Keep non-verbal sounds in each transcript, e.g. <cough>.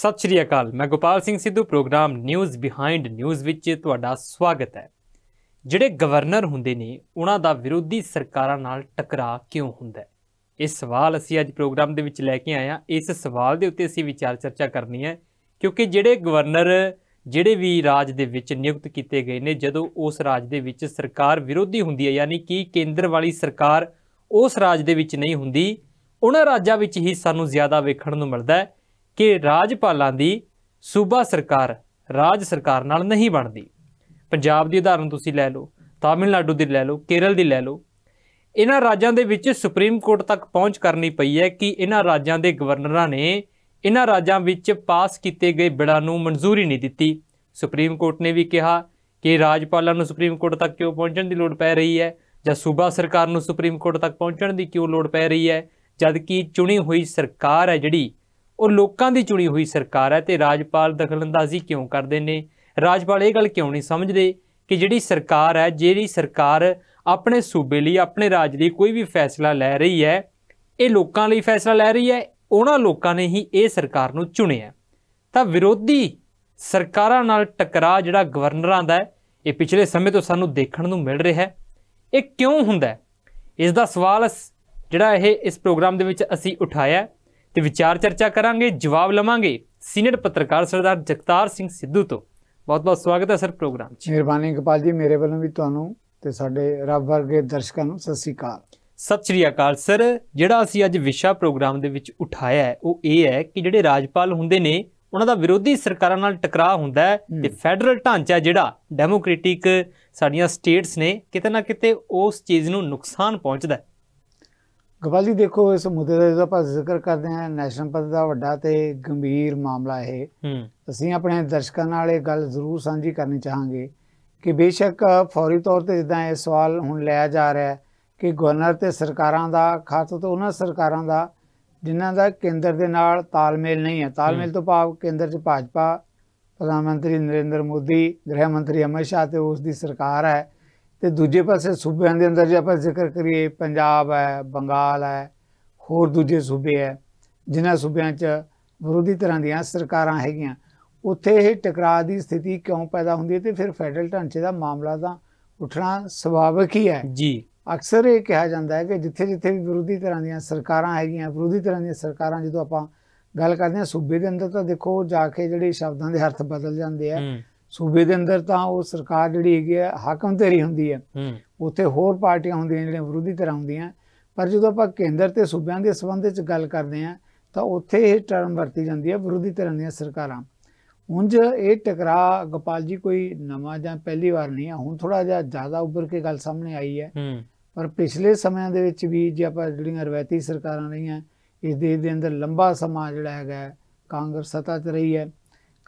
ਸਤਿ ਸ਼੍ਰੀ ਅਕਾਲ ਮੈਂ Gopal Singh Sidhu programme news behind news ਵਿੱਚ ਤੁਹਾਡਾ ਸਵਾਗਤ ਹੈ ਜਿਹੜੇ ਗਵਰਨਰ ਹੁੰਦੇ ਨੇ ਉਹਨਾਂ ਦਾ ਵਿਰੋਧੀ ਸਰਕਾਰਾਂ ਨਾਲ ਟਕਰਾਅ ਕਿਉਂ ਹੁੰਦਾ ਹੈ ਇਹ ਸਵਾਲ ਅਸੀਂ ਅੱਜ ਪ੍ਰੋਗਰਾਮ ਦੇ ਵਿੱਚ ਲੈ ਕੇ ਆਏ ਆ ਇਸ ਸਵਾਲ ਦੇ ਉੱਤੇ ਅਸੀਂ ਵਿਚਾਰ ਚਰਚਾ ਕਰਨੀ ਹੈ ਕਿਉਂਕਿ ਜਿਹੜੇ ਗਵਰਨਰ ਜਿਹੜੇ ਵੀ ਰਾਜ ਦੇ ਵਿੱਚ ਨਿਯੁਕਤ ਕੀਤੇ ਗਏ ਨੇ ਜਦੋਂ ਉਸ ਰਾਜ ਦੇ ਵਿੱਚ ਸਰਕਾਰ ਵਿਰੋਧੀ ਹੁੰਦੀ ਹੈ ਯਾਨੀ ਕਿ ਕੇਂਦਰ ਵਾਲੀ ਸਰਕਾਰ ਉਸ ਰਾਜ ਦੇ ਵਿੱਚ ਨਹੀਂ ਹੁੰਦੀ ਉਹਨਾਂ ਰਾਜਾਂ ਵਿੱਚ ਹੀ ਸਾਨੂੰ ਜ਼ਿਆਦਾ ਵੇਖਣ ਨੂੰ ਮਿਲਦਾ ਹੈ ਕਿ ਰਾਜਪਾਲਾਂ ਦੀ ਸੂਬਾ ਸਰਕਾਰ ਰਾਜ ਸਰਕਾਰ ਨਾਲ ਨਹੀਂ ਬਣਦੀ ਪੰਜਾਬ ਦੀ ਉਦਾਹਰਨ ਤੁਸੀਂ ਲੈ ਲਓ ਤਾਮਿਲਨਾਡੂ ਦੀ ਲੈ ਲਓ ਕੇਰਲ ਦੀ ਲੈ ਲਓ ਇਹਨਾਂ ਰਾਜਾਂ ਦੇ ਵਿੱਚ ਸੁਪਰੀਮ ਕੋਰਟ ਤੱਕ ਪਹੁੰਚ ਕਰਨੀ ਪਈ ਹੈ ਕਿ ਇਹਨਾਂ ਰਾਜਾਂ ਦੇ ਗਵਰਨਰਾਂ ਨੇ ਇਹਨਾਂ ਰਾਜਾਂ ਵਿੱਚ ਪਾਸ ਕੀਤੇ ਗਏ ਬਿਲਾਂ ਨੂੰ ਮਨਜ਼ੂਰੀ ਨਹੀਂ ਦਿੱਤੀ ਸੁਪਰੀਮ ਕੋਰਟ ਨੇ ਵੀ ਕਿਹਾ ਕਿ ਰਾਜਪਾਲਾਂ ਨੂੰ ਸੁਪਰੀਮ ਕੋਰਟ ਤੱਕ ਕਿਉਂ ਪਹੁੰਚਣ ਦੀ ਲੋੜ ਪੈ ਰਹੀ ਹੈ ਜਾਂ ਸੂਬਾ ਸਰਕਾਰ ਨੂੰ ਸੁਪਰੀਮ ਕੋਰਟ ਤੱਕ ਪਹੁੰਚਣ ਦੀ ਕਿਉਂ ਲੋੜ ਪੈ ਰਹੀ ਹੈ ਜਦ ਕਿ ਚੁਣੀ ਹੋਈ ਸਰਕਾਰ ਹੈ ਜਿਹੜੀ ਉਹ ਲੋਕਾਂ ਦੀ ਚੁਣੀ ਹੋਈ ਸਰਕਾਰ ਹੈ ਤੇ ਰਾਜਪਾਲ ਦਖਲਅੰਦਾਜ਼ੀ ਕਿਉਂ ਕਰਦੇ ਨੇ ਰਾਜਪਾਲ ਇਹ ਗੱਲ ਕਿਉਂ ਨਹੀਂ ਸਮਝਦੇ ਕਿ ਜਿਹੜੀ ਸਰਕਾਰ ਹੈ ਜਿਹੜੀ ਸਰਕਾਰ ਆਪਣੇ ਸੂਬੇ ਲਈ ਆਪਣੇ ਰਾਜ ਲਈ ਕੋਈ ਵੀ ਫੈਸਲਾ ਲੈ ਰਹੀ ਹੈ ਇਹ ਲੋਕਾਂ ਲਈ ਫੈਸਲਾ ਲੈ ਰਹੀ ਹੈ ਉਹਨਾਂ ਲੋਕਾਂ ਨੇ ਹੀ ਇਹ ਸਰਕਾਰ ਨੂੰ ਚੁਣਿਆ ਤਾਂ ਵਿਰੋਧੀ ਸਰਕਾਰਾਂ ਨਾਲ ਟਕਰਾਅ ਜਿਹੜਾ ਗਵਰਨਰਾਂ ਦਾ ਇਹ ਪਿਛਲੇ ਸਮੇਂ ਤੋਂ ਸਾਨੂੰ ਦੇਖਣ ਨੂੰ ਮਿਲ ਰਿਹਾ ਹੈ ਇਹ ਕਿਉਂ ਹੁੰਦਾ ਹੈ ਇਸ ਦਾ ਸਵਾਲ ਜਿਹੜਾ ਇਹ ਇਸ ਪ੍ਰੋਗਰਾਮ ਦੇ ਵਿੱਚ ਅਸੀਂ ਉਠਾਇਆ ਤੇ ਵਿਚਾਰ ਚਰਚਾ ਕਰਾਂਗੇ ਜਵਾਬ ਲਵਾਂਗੇ ਸੀਨੀਅਰ ਪੱਤਰਕਾਰ ਸਰਦਾਰ ਜਗਤਾਰ ਸਿੰਘ ਸਿੱਧੂ ਤੋਂ ਬਹੁਤ ਬਹੁਤ ਸਵਾਗਤ ਹੈ ਸਰ ਪ੍ਰੋਗਰਾਮ 'ਚ ਮਿਹਰਬਾਨੀ ਗੋਪਾਲ ਜੀ ਮੇਰੇ ਵੱਲੋਂ ਵੀ ਤੁਹਾਨੂੰ ਤੇ ਸਾਡੇ ਰੱਬ ਵਰਗੇ ਦਰਸ਼ਕਾਂ ਨੂੰ ਸਤਿ ਸ੍ਰੀ ਅਕਾਲ ਸਤਿ ਸ੍ਰੀ ਅਕਾਲ ਸਰ ਜਿਹੜਾ ਅਸੀਂ ਅੱਜ ਵਿਸ਼ਾ ਪ੍ਰੋਗਰਾਮ ਦੇ ਵਿੱਚ ਉਠਾਇਆ ਹੈ ਉਹ ਇਹ ਹੈ ਕਿ ਜਿਹੜੇ ਰਾਜਪਾਲ ਹੁੰਦੇ ਨੇ ਉਹਨਾਂ ਦਾ ਵਿਰੋਧੀ ਸਰਕਾਰਾਂ ਨਾਲ ਟਕਰਾਅ ਹੁੰਦਾ ਹੈ ਤੇ ਫੈਡਰਲ ਢਾਂਚਾ ਜਿਹੜਾ ਡੈਮੋਕ੍ਰੈਟਿਕ ਸਾਡੀਆਂ ਸਟੇਟਸ ਨੇ ਕਿਤੇ ਨਾ ਕਿਤੇ ਉਸ ਚੀਜ਼ ਨੂੰ ਨੁਕਸਾਨ ਪਹੁੰਚਦਾ ਹੈ ਗਵਾਲੀ ਦੇਖੋ ਇਸ ਮੁੱਦੇ ਦਾ ਜਿਹੜਾ ਆਪਾਂ ਜ਼ਿਕਰ ਕਰਦੇ ਹਾਂ ਨੈਸ਼ਨਲ ਪੱਧਰ ਦਾ ਵੱਡਾ ਤੇ ਗੰਭੀਰ ਮਾਮਲਾ ਹੈ ਅਸੀਂ ਆਪਣੇ ਦਰਸ਼ਕਾਂ ਨਾਲ ਇਹ ਗੱਲ ਜ਼ਰੂਰ ਸਾਂਝੀ ਕਰਨੀ ਚਾਹਾਂਗੇ ਕਿ ਬੇਸ਼ੱਕ ਫੌਰੀ ਤੌਰ ਤੇ ਜਿੱਦਾਂ ਇਹ ਸਵਾਲ ਹੁਣ ਲਿਆ ਜਾ ਰਿਹਾ ਹੈ ਕਿ ਗਵਰਨਰ ਤੇ ਸਰਕਾਰਾਂ ਦਾ ਖਾਸ ਤੌਰ ਤੇ ਉਹਨਾਂ ਸਰਕਾਰਾਂ ਦਾ ਜਿਨ੍ਹਾਂ ਦਾ ਕੇਂਦਰ ਦੇ ਨਾਲ ਤਾਲਮੇਲ ਨਹੀਂ ਹੈ ਤਾਲਮੇਲ ਤੋਂ ਭਾਵ ਕੇਂਦਰ 'ਚ ਭਾਜਪਾ ਪ੍ਰਧਾਨ ਮੰਤਰੀ ਨਰਿੰਦਰ ਮੋਦੀ ਗ੍ਰਹਿ ਮੰਤਰੀ ਅਮਿਤ ਸ਼ਾਹ ਤੇ ਉਸ ਦੀ ਸਰਕਾਰ ਹੈ ਤੇ ਦੂਜੇ ਪਾਸੇ ਸੂਬਿਆਂ ਦੇ ਅੰਦਰ ਜੇ ਆਪਾਂ ਜ਼ਿਕਰ ਕਰੀਏ ਪੰਜਾਬ ਹੈ ਬੰਗਾਲ ਹੈ ਹੋਰ ਦੂਜੇ ਸੂਬੇ ਹੈ ਜਿਨ੍ਹਾਂ ਸੂਬਿਆਂ 'ਚ ਵਿਰੋਧੀ ਤਰ੍ਹਾਂ ਦੀਆਂ ਸਰਕਾਰਾਂ ਹੈਗੀਆਂ ਉੱਥੇ ਇਹ ਟਕਰਾਅ ਦੀ ਸਥਿਤੀ ਕਿਉਂ ਪੈਦਾ ਹੁੰਦੀ ਹੈ ਤੇ ਫਿਰ ਫੈਡਰਲ ਢਾਂਚੇ ਦਾ ਮਾਮਲਾ ਤਾਂ ਉੱਠਣਾ ਸੁਭਾਵਿਕ ਹੀ ਹੈ ਜੀ ਅਕਸਰ ਇਹ ਕਿਹਾ ਜਾਂਦਾ ਹੈ ਕਿ ਜਿੱਥੇ ਜਿੱਥੇ ਵੀ ਵਿਰੋਧੀ ਤਰ੍ਹਾਂ ਦੀਆਂ ਸਰਕਾਰਾਂ ਹੈਗੀਆਂ ਵਿਰੋਧੀ ਤਰ੍ਹਾਂ ਦੀਆਂ ਸਰਕਾਰਾਂ ਜਦੋਂ ਆਪਾਂ ਗੱਲ ਕਰਦੇ ਹਾਂ ਸੂਬੇ ਦੇ ਅੰਦਰ ਤਾਂ ਦੇਖੋ ਜਾ ਕੇ ਜਿਹੜੇ ਸ਼ਬਦਾਂ ਦੇ ਅਰਥ ਬਦਲ ਜਾਂਦੇ ਆ ਸੂਬੇ ਦੇ ਅੰਦਰ ਤਾਂ ਉਹ ਸਰਕਾਰ ਜਿਹੜੀ ਹੈਗੀ ਹੈ ਹਾਕਮ ਤੇਰੀ ਹੁੰਦੀ ਹੈ ਉੱਥੇ ਹੋਰ ਪਾਰਟੀਆਂ ਹੁੰਦੀਆਂ ਜਿਹੜੀਆਂ ਵਿਰੋਧੀ ਤਰ੍ਹਾਂ ਹੁੰਦੀਆਂ ਪਰ ਜਦੋਂ ਆਪਾਂ ਕੇਂਦਰ ਤੇ ਸੂਬਿਆਂ ਦੇ ਸਬੰਧ ਵਿੱਚ ਗੱਲ ਕਰਦੇ ਆ ਤਾਂ ਉੱਥੇ ਇਹ ਟਰਮ ਵਰਤੀ ਜਾਂਦੀ ਹੈ ਵਿਰੋਧੀ ਤਰ੍ਹਾਂ ਦੀਆਂ ਸਰਕਾਰਾਂ ਉਂਝ ਇਹ ਟਕਰਾ ਗੋਪਾਲ ਜੀ ਕੋਈ ਨਵਾਂ ਜਾਂ ਪਹਿਲੀ ਵਾਰ ਨਹੀਂ ਆ ਹੁਣ ਥੋੜਾ ਜਿਹਾ ਜ਼ਿਆਦਾ ਉੱਭਰ ਕੇ ਗੱਲ ਸਾਹਮਣੇ ਆਈ ਹੈ ਪਰ ਪਿਛਲੇ ਸਮਿਆਂ ਦੇ ਵਿੱਚ ਵੀ ਜੇ ਆਪਾਂ ਜਿਹੜੀਆਂ ਰਵਾਇਤੀ ਸਰਕਾਰਾਂ ਰਹੀਆਂ ਇਸ ਦੇਸ਼ ਦੇ ਅੰਦਰ ਲੰਬਾ ਸਮਾਂ ਜਿਹੜਾ ਹੈਗਾ ਕਾਂਗਰਸ ਸੱਤਾ 'ਚ ਰਹੀ ਹੈ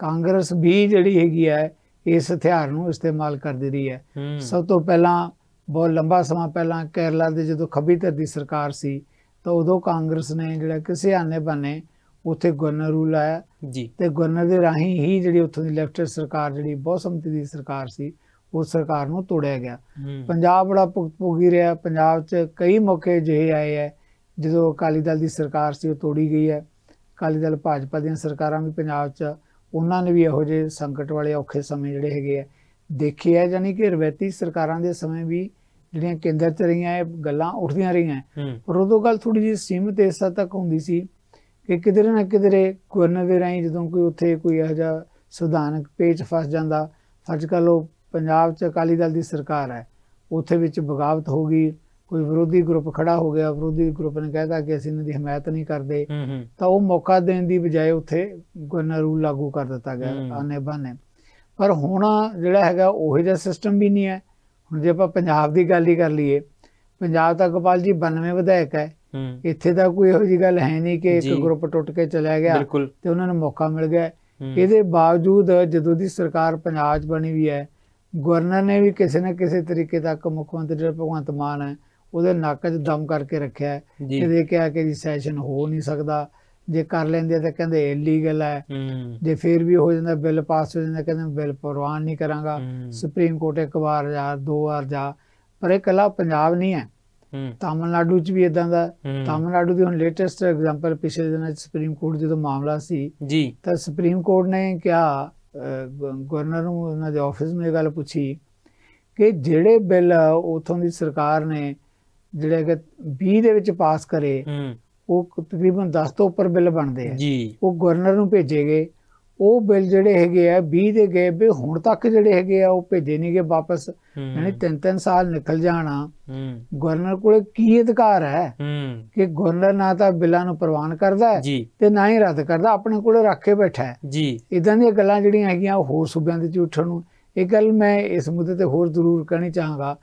ਕਾਂਗਰਸ ਵੀ ਜਿਹੜੀ ਹੈਗੀ ਹੈ ਇਸ ਹਥਿਆਰ ਨੂੰ ਇਸਤੇਮਾਲ ਕਰਦੀ ਰਹੀ ਹੈ ਸਭ ਤੋਂ ਪਹਿਲਾਂ ਬਹੁਤ ਲੰਬਾ ਸਮਾਂ ਪਹਿਲਾਂ ਕੇਰਲਾ ਦੇ ਜਦੋਂ ਖੱਬੀ ਧਿਰ ਦੀ ਸਰਕਾਰ ਸੀ ਤਾਂ ਉਦੋਂ ਕਾਂਗਰਸ ਨੇ ਜਿਹੜਾ ਕਿਸੇ ਆਨੇ ਬਾਨੇ ਉੱਥੇ ਗਵਰਨਰ ਰੂਲ ਆਇਆ ਜੀ ਤੇ ਗਵਰਨਰ ਦੇ ਰਾਹੀਂ ਹੀ ਜਿਹੜੀ ਉੱਥੋਂ ਦੀ ਲੈਫਟ ਸਰਕਾਰ ਜਿਹੜੀ ਬਹੁਤ ਸੰਮਤੀ ਦੀ ਸਰਕਾਰ ਸੀ ਉਸ ਸਰਕਾਰ ਨੂੰ ਤੋੜਿਆ ਗਿਆ ਪੰਜਾਬ ਬੜਾ ਭੁਗੀ ਰਿਹਾ ਪੰਜਾਬ 'ਚ ਕਈ ਮੌਕੇ ਜਿਹੇ ਆਏ ਐ ਜਦੋਂ ਅਕਾਲੀ ਦਲ ਦੀ ਸਰਕਾਰ ਸੀ ਉਹ ਤੋੜੀ ਗਈ ਐ ਅਕਾਲੀ ਦਲ ਭਾਜਪਾ ਦੀਆਂ ਸਰਕਾਰਾਂ ਵੀ ਪੰਜਾਬ 'ਚ ਉਹਨਾਂ ਨੇ ਵੀ ਇਹੋ ਜਿਹੇ ਸੰਕਟ ਵਾਲੇ ਔਖੇ ਸਮੇਂ ਜਿਹੜੇ ਹੈਗੇ ਆ ਦੇਖੇ ਆ ਜਾਨੀ ਕਿ ਰਵੈਤੀ ਸਰਕਾਰਾਂ ਦੇ ਸਮੇਂ ਵੀ ਜਿਹੜੀਆਂ ਕੇਂਦਰ 'ਚ ਰਹੀਆਂ ਇਹ ਗੱਲਾਂ ਉੱਠਦੀਆਂ ਰਹੀਆਂ ਪਰ ਉਦੋਂ ਗੱਲ ਥੋੜੀ ਜਿਹੀ ਸੀਮਿਤ ਇਸ ਤੱਕ ਹੁੰਦੀ ਸੀ ਕਿ ਕਿਧਰੇ ਨਾ ਕਿਧਰੇ ਗਵਰਨਰ ਦੇ ਰਾਹੀਂ ਜਦੋਂ ਕੋਈ ਉੱਥੇ ਕੋਈ ਇਹੋ ਜਿਹਾ ਸੁਧਾਨਕ ਪੇਚ ਫਸ ਜਾਂਦਾ ਅੱਜ ਕੱਲ ਉਹ ਪੰਜਾਬ 'ਚ ਅਕਾਲੀ ਦਲ ਦੀ ਸਰਕਾਰ ਹੈ ਉੱਥੇ ਵਿੱਚ ਬਗਾਵਤ ਹੋ ਗਈ ਕੋਈ ਵਿਰੋਧੀ ਗਰੁੱਪ ਖੜਾ ਹੋ ਗਿਆ ਵਿਰੋਧੀ ਗਰੁੱਪ ਨੇ ਕਹਿਤਾ ਕਿ ਅਸੀਂ ਇਹਨਾਂ ਦੀ ਹਮਾਇਤ ਨਹੀਂ ਕਰਦੇ ਤਾਂ ਉਹ ਮੌਕਾ ਦੇਣ ਦੀ ਬਜਾਏ ਉੱਥੇ ਗਵਰਨਰ ਰੂਲ ਲਾਗੂ ਕਰ ਦਿੱਤਾ ਗਿਆ ਆਨੇ ਬਾਨੇ ਪਰ ਹੁਣ ਜਿਹੜਾ ਹੈਗਾ ਉਹੋ ਜਿਹਾ ਸਿਸਟਮ ਵੀ ਨਹੀਂ ਹੈ ਹੁਣ ਜੇ ਆਪਾਂ ਪੰਜਾਬ ਦੀ ਗੱਲ ਹੀ ਕਰ ਲਈਏ ਪੰਜਾਬ ਦਾ ਗੋਪਾਲ ਜੀ 92 ਵਿਧਾਇਕ ਹੈ ਇੱਥੇ ਤਾਂ ਕੋਈ ਇਹੋ ਜੀ ਗੱਲ ਹੈ ਨਹੀਂ ਕਿ ਇੱਕ ਗਰੁੱਪ ਟੁੱਟ ਕੇ ਚਲਾ ਗਿਆ ਤੇ ਉਹਨਾਂ ਨੂੰ ਮੌਕਾ ਮਿਲ ਗਿਆ ਇਹਦੇ ਬਾਵਜੂਦ ਜਦੋਂ ਦੀ ਸਰਕਾਰ ਪੰਜਾਬ 'ਚ ਬਣੀ ਵੀ ਹੈ ਗਵਰਨਰ ਨੇ ਵੀ ਕਿਸੇ ਨਾ ਕਿਸੇ ਤਰੀਕੇ ਤੱਕ ਮੁੱਖ ਮੰਤਰੀ ਭਗਵੰਤ ਮਾਨ ਹੈ ਉਹਦੇ ਨੱਕ 'ਚ ਦਮ ਕਰਕੇ ਰੱਖਿਆ ਇਹਦੇ ਕਿਹਾ ਕਿ ਸੈਸ਼ਨ ਹੋ ਨਹੀਂ ਸਕਦਾ ਜੇ ਕਰ ਲੈਂਦੇ ਤਾਂ ਕਹਿੰਦੇ ਇਲੀਗਲ ਹੈ ਜੇ ਫਿਰ ਵੀ ਹੋ ਜਾਂਦਾ ਬਿੱਲ ਪਾਸ ਹੋ ਜਾਂਦਾ ਕਹਿੰਦੇ ਬਿੱਲ ਪ੍ਰਵਾਨ ਨਹੀਂ ਕਰਾਂਗਾ ਸੁਪਰੀਮ ਕੋਰਟ ਇੱਕ ਵਾਰ ਜਾ ਦੋ ਵਾਰ ਜਾ ਪਰ ਇਹ ਕਲਾ ਪੰਜਾਬ ਨਹੀਂ ਹੈ ਤਾਮਿਲਨਾਡੂ 'ਚ ਵੀ ਇਦਾਂ ਦਾ ਤਾਮਿਲਨਾਡੂ ਦੀ ਹੁਣ ਲੇਟੈਸਟ ਐਗਜ਼ਾਮਪਲ ਪਿਛਲੇ ਦਿਨਾਂ 'ਚ ਸੁਪਰੀਮ ਕੋਰਟ ਜਦੋਂ ਮਾਮਲਾ ਸੀ ਜੀ ਤਾਂ ਸੁਪਰੀਮ ਕੋਰਟ ਨੇ ਕਿਹਾ ਗਵਰਨਰ ਨੂੰ ਉਹਨਾਂ ਦੇ ਆਫਿਸ ਮੇਂ ਗੱਲ ਪੁੱਛੀ ਕਿ ਜਿਹੜੇ ਬਿੱਲ ਉਥੋਂ ਦੀ ਸਰਕਾਰ ਨੇ ਜਿਹੜੇ ਹੈਗਾ 20 ਦੇ ਵਿੱਚ ਪਾਸ ਕਰੇ ਉਹ ਤਕਰੀਬਨ 10 ਤੋਂ ਉੱਪਰ ਬਿੱਲ ਬਣਦੇ ਆ ਉਹ ਗਵਰਨਰ ਨੂੰ ਭੇਜੇਗੇ ਉਹ ਬਿੱਲ ਜਿਹੜੇ ਹੈਗੇ ਆ 20 ਦੇ ਗਏ ਵੀ ਹੁਣ ਤੱਕ ਜਿਹੜੇ ਹੈਗੇ ਆ ਉਹ ਭੇਜੇ ਨਹੀਂ ਵਾਪਸ ਯਾਨੀ 3-3 ਸਾਲ ਨਿਕਲ ਜਾਣਾ ਗਵਰਨਰ ਕੋਲੇ ਕੀ ਅਧਿਕਾਰ ਹੈ ਕਿ ਗਵਰਨਰ ਨਾ ਤਾਂ ਬਿੱਲਾਂ ਨੂੰ ਪ੍ਰਵਾਨ ਕਰਦਾ ਹੈ ਤੇ ਨਾ ਹੀ ਰੱਦ ਕਰਦਾ ਆਪਣੇ ਕੋਲੇ ਰੱਖ ਕੇ ਬੈਠਾ ਹੈ ਜੀ ਇਦਾਂ ਦੀਆਂ ਗੱਲਾਂ ਜਿਹੜੀਆਂ ਹੈਗੀਆਂ ਹੋਰ ਸੂਬਿਆਂ ਦੇ ਝੂਠਣ ਨੂੰ ਇਹ ਗੱਲ ਮੈਂ ਇਸ ਮੁੱਦੇ ਤੇ ਹੋਰ ਜ਼ਰੂਰ ਕਹਿਣੀ ਚਾਹਾਂਗਾ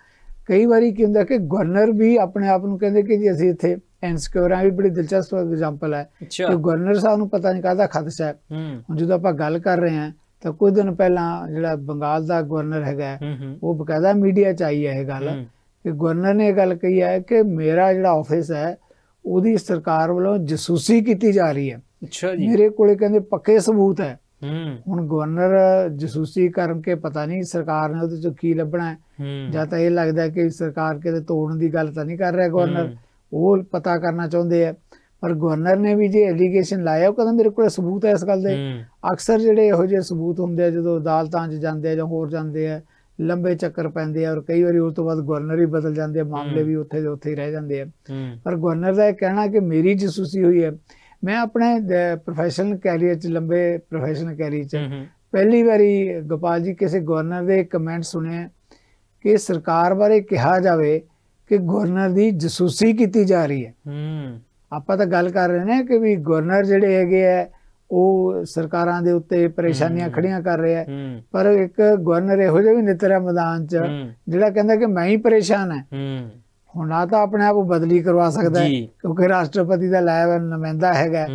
ਕਈ ਵਾਰੀ ਕੀ ਹੁੰਦਾ ਕਿ ਗਵਰਨਰ ਵੀ ਆਪਣੇ ਆਪ ਨੂੰ ਕਹਿੰਦੇ ਕਿ ਜੀ ਅਸੀਂ ਇੱਥੇ ਇਨਸਕਿਉਰਾਂ ਵੀ ਬੜੀ ਦਿਲਚਸਪ ਐਗਜ਼ਾਮਪਲ ਹੈ ਕਿ ਗਵਰਨਰ ਸਾਹਿਬ ਨੂੰ ਪਤਾ ਨਹੀਂ ਕਾਹਦਾ ਖਦਸ਼ਾ ਹੈ ਹੁਣ ਜਦੋਂ ਆਪਾਂ ਗੱਲ ਕਰ ਰਹੇ ਹਾਂ ਤਾਂ ਕੁਝ ਦਿਨ ਪਹਿਲਾਂ ਜਿਹੜਾ ਬੰਗਾਲ ਦਾ ਗਵਰਨਰ ਹੈਗਾ ਉਹ ਬਕਾਇਦਾ ਮੀਡੀਆ ਚ ਆਈ ਹੈ ਇਹ ਗੱਲ ਕਿ ਗਵਰਨਰ ਨੇ ਇਹ ਗੱਲ ਕਹੀ ਹੈ ਕਿ ਮੇਰਾ ਜਿਹੜਾ ਆਫਿਸ ਹੈ ਉਹਦੀ ਸਰਕਾਰ ਵੱਲੋਂ ਜਸੂਸੀ ਕੀਤੀ ਜਾ ਰਹੀ ਹੈ ਅੱਛਾ ਜੀ ਮੇਰੇ ਕੋਲੇ ਕਹਿੰਦੇ ਪੱਕੇ ਸਬੂਤ ਹੈ ਹੁਣ ਗਵਰਨਰ ਜਸੂਸੀ ਕਰਕੇ ਪਤਾ ਨਹੀਂ ਸਰਕਾਰ ਨੇ ਉਹਦੇ ਚੋਂ ਕੀ ਲੱਭਣਾ ਹੈ ਜਾਂ ਤਾਂ ਇਹ ਲੱਗਦਾ ਕਿ ਸਰਕਾਰ ਕਿਤੇ ਤੋੜਨ ਦੀ ਗੱਲ ਤਾਂ ਨਹੀਂ ਕਰ ਰਿਹਾ ਗਵਰਨਰ ਉਹ ਪਤਾ ਕਰਨਾ ਚਾਹੁੰਦੇ ਆ ਪਰ ਗਵਰਨਰ ਨੇ ਵੀ ਜੇ ਐਲੀਗੇਸ਼ਨ ਲਾਇਆ ਉਹ ਕਹਿੰਦਾ ਮੇਰੇ ਕੋਲ ਸਬੂਤ ਹੈ ਇਸ ਗੱਲ ਦੇ ਅਕਸਰ ਜਿਹੜੇ ਇਹੋ ਜਿਹੇ ਸਬੂਤ ਹੁੰਦੇ ਆ ਜਦੋਂ ਅਦਾਲਤਾਂ 'ਚ ਜਾਂਦੇ ਆ ਜਾਂ ਹੋਰ ਜਾਂਦੇ ਆ ਲੰਬੇ ਚੱਕਰ ਪੈਂਦੇ ਆ ਔਰ ਕਈ ਵਾਰੀ ਉਸ ਤੋਂ ਬਾਅਦ ਗਵਰਨਰ ਹੀ ਬਦਲ ਜਾਂਦੇ ਆ ਮਾਮਲੇ ਵੀ ਉੱਥੇ ਦੇ ਉੱਥੇ ਹੀ ਰਹਿ ਜਾਂਦੇ ਆ ਪਰ ਗਵਰਨਰ ਦਾ ਇਹ ਕਹਿਣਾ ਕਿ ਮੇਰੀ ਜਸੂਸੀ ਹੋਈ ਹੈ ਮੈਂ ਆਪਣੇ ਪ੍ਰੋਫੈਸ਼ਨਲ ਕੈਰੀਅਰ ਚ ਲੰਬੇ ਪ੍ਰੋਫੈਸ਼ਨਲ ਕੈਰੀਅਰ ਚ ਪਹਿਲੀ ਵਾਰੀ ਗੋਪਾਲ ਜੀ ਕਿਸੇ ਗਵਰਨਰ ਦੇ ਕਮੈਂਟ ਸੁਣੇ ਕਿ ਸਰਕਾਰ ਬਾਰੇ ਕਿਹਾ ਜਾਵੇ ਕਿ ਗਵਰਨਰ ਦੀ ਜਸੂਸੀ ਕੀਤੀ ਜਾ ਰਹੀ ਹੈ ਆਪਾਂ ਤਾਂ ਗੱਲ ਕਰ ਰਹੇ ਨੇ ਕਿ ਵੀ ਗਵਰਨਰ ਜਿਹੜੇ ਹੈਗੇ ਆ ਉਹ ਸਰਕਾਰਾਂ ਦੇ ਉੱਤੇ ਪਰੇਸ਼ਾਨੀਆਂ ਖੜੀਆਂ ਕਰ ਰਿਹਾ ਪਰ ਇੱਕ ਗਵਰਨਰ ਇਹੋ ਜਿਹਾ ਵੀ ਨਿਤਰਾ ਮੈਦਾਨ 'ਚ ਜਿਹੜਾ ਕਹਿੰਦਾ ਕਿ ਮੈਂ ਹੀ ਪਰੇਸ਼ਾਨ ਹਾਂ ਹੁਣ ਆ ਤਾਂ ਆਪਣੇ ਆਪ ਬਦਲੀ ਕਰਵਾ ਸਕਦਾ ਹੈ ਕਿਉਂਕਿ ਰਾਸ਼ਟਰਪਤੀ ਦਾ ਲਾਇਆ ਨਮੈਂਦਾ ਹੈਗਾ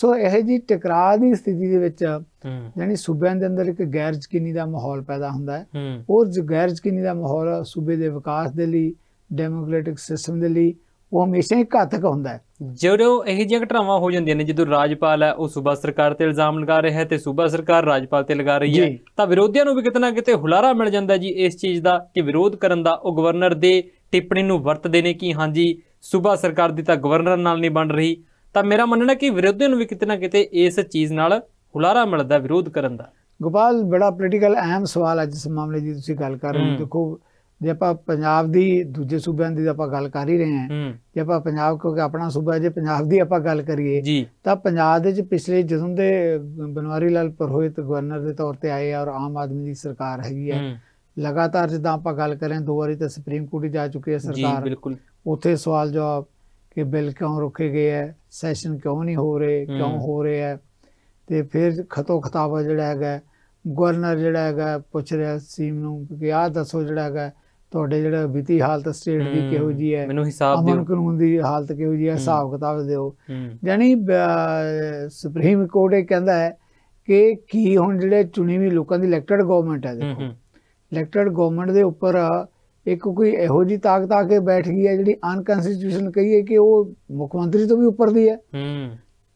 ਸੋ ਇਹ ਜੀ ਟਕਰਾਅ ਦੀ ਸਥਿਤੀ ਦੇ ਵਿੱਚ ਯਾਨੀ ਸੂਬਿਆਂ ਦੇ ਅੰਦਰ ਇੱਕ ਗੈਰ ਯਕੀਨੀ ਦਾ ਮਾਹੌਲ ਪੈਦਾ ਹੁੰਦਾ ਹੈ ਔਰ ਗੈਰ ਯਕੀਨੀ ਦਾ ਮਾਹੌਲ ਸੂਬੇ ਦੇ ਵਿਕਾਸ ਦੇ ਲਈ ਡੈਮੋਕ੍ਰੈਟਿਕ ਸਿਸਟਮ ਦੇ ਲਈ ਉਹ ਹਮੇਸ਼ਾ ਹੀ ਘਾਤਕ ਹੁੰਦਾ ਹੈ ਜਦੋਂ ਇਹ ਜਿਹੀਆਂ ਘਟਨਾਵਾਂ ਹੋ ਜਾਂਦੀਆਂ ਨੇ ਜਦੋਂ ਰਾਜਪਾਲ ਹੈ ਉਹ ਸੂਬਾ ਸਰਕਾਰ ਤੇ ਇਲਜ਼ਾਮ ਲਗਾ ਰਿਹਾ ਹੈ ਤੇ ਸੂਬਾ ਸਰਕਾਰ ਰਾਜਪਾਲ ਤੇ ਲਗਾ ਰਹੀ ਹੈ ਤਾਂ ਵਿਰੋਧੀਆਂ ਨੂੰ ਵੀ ਕਿਤਨਾ ਕਿਤੇ ਹੁਲਾਰਾ ਮਿਲ ਜਾਂਦਾ ਜੀ ਇਸ ਚੀਜ਼ ਦਾ ਕਿ ਵਿਰੋਧ ਕਰਨ ਦਾ ਉਹ ਗਵਰਨਰ ਦੇ ਟਿੱਪਣੀ ਨੂੰ ਵਰਤਦੇ ਨੇ ਕਿ ਹਾਂਜੀ ਸੂਬਾ ਸਰਕਾਰ ਦੀ ਤਾਂ ਗਵਰਨਰ ਨਾਲ ਨਹੀਂ ਬਣ ਰਹੀ ਤਾਂ ਮੇਰਾ ਮੰਨਣਾ ਕਿ ਵਿਰੋਧੀਆਂ ਨੂੰ ਵੀ ਕਿਤੇ ਨਾ ਕਿਤੇ ਇਸ ਚੀਜ਼ ਨਾਲ ਹੁਲਾਰਾ ਮਿਲਦਾ ਵਿਰੋਧ ਕਰਨ ਦਾ ਗੋਪਾਲ ਬੜਾ ਪੋਲੀਟੀਕਲ ਅਹਿਮ ਸਵਾਲ ਹੈ ਜਿਸ ਮਾਮਲੇ ਦੀ ਤੁਸੀਂ ਗੱਲ ਕਰ ਰਹੇ ਹੋ ਦੇਖੋ ਜੇ ਆਪਾਂ ਪੰਜਾਬ ਦੀ ਦੂਜੇ ਸੂਬਿਆਂ ਦੀ ਆਪਾਂ ਗੱਲ ਕਰ ਹੀ ਰਹੇ ਹਾਂ ਜੇ ਆਪਾਂ ਪੰਜਾਬ ਕਿਉਂਕਿ ਆਪਣਾ ਸੂਬਾ ਜੇ ਪੰਜਾਬ ਦੀ ਆਪਾਂ ਗੱਲ ਕਰੀਏ ਤਾਂ ਪੰਜਾਬ ਦੇ ਵਿੱਚ ਪਿਛਲੇ ਜਦੋਂ ਦੇ ਬਨਵਾਰੀ ਲਾਲ ਪੁਰੋਹਿਤ ਗਵਰਨਰ ਦੇ ਤੌਰ ਤੇ ਆਏ ਔਰ ਆਮ ਆਦਮੀ ਦੀ ਸਰਕਾਰ ਹੈਗੀ ਹੈ ਲਗਾਤਾਰ ਜਿੱਦਾਂ ਆਪਾਂ ਗੱਲ ਕਰਾਂ ਦੋ ਵਾਰੀ ਤਾਂ ਸੁਪਰੀਮ ਕੋਰਟ ਹੀ ਜਾ ਚੁੱਕੀ ਹੈ ਸਰਕਾਰ ਉੱਥੇ ਸਵਾਲ ਜਵਾਬ ਕਿ ਬਿੱਲ ਕਿਉਂ ਰੁਕੇ ਗਏ ਹੈ ਸੈਸ਼ਨ ਕਿਉਂ ਨਹੀਂ ਹੋ ਰਹੇ ਕਿਉਂ ਹੋ ਰਹੇ ਹੈ ਤੇ ਫਿਰ ਖਤੋ ਖਤਾਬ ਜਿਹੜਾ ਹੈਗਾ ਗਵਰਨਰ ਜਿਹੜਾ ਹੈਗਾ ਪੁੱਛ ਰਿਹਾ ਸੀਮ ਨੂੰ ਕਿ ਆਹ ਦੱਸੋ ਜਿਹੜਾ ਹੈਗਾ ਤੁਹਾਡੇ ਜਿਹੜਾ ਵਿਤੀ ਹਾਲਤ ਸਟੇਟ ਦੀ ਕਿਹੋ ਜੀ ਹੈ ਮੈਨੂੰ ਹਿਸਾਬ ਦਿਓ ਅਮਨ ਕਾਨੂੰਨ ਦੀ ਹਾਲਤ ਕਿਹੋ ਜੀ ਹੈ ਹਿਸਾਬ ਕਿਤਾਬ ਦਿਓ ਯਾਨੀ ਸੁਪਰੀਮ ਕੋਰਟ ਇਹ ਕਹਿੰਦਾ ਹੈ ਕਿ ਕੀ ਹੁਣ ਜਿਹੜੇ ਚੁਣੀ ਵੀ ਲੋਕਾਂ ਦੀ ਇਲੈਕਟਡ ਗਵਰਨਮੈਂਟ ਹੈ ਦੇਖੋ ਇਲੈਕਟਡ ਗਵਰਨਮੈਂਟ ਦੇ ਉੱਪਰ ਇੱਕ ਕੋਈ ਇਹੋ ਜੀ ਤਾਕਤ ਆ ਕੇ ਬੈਠ ਗਈ ਹੈ ਜਿਹੜੀ ਅਨਕਨਸਟੀਟਿਊਸ਼ਨ ਕਹੀਏ ਕਿ ਉਹ ਮੁੱਖ ਮੰਤਰੀ ਤੋਂ ਵੀ ਉੱਪਰ ਦੀ ਹੈ ਹੂੰ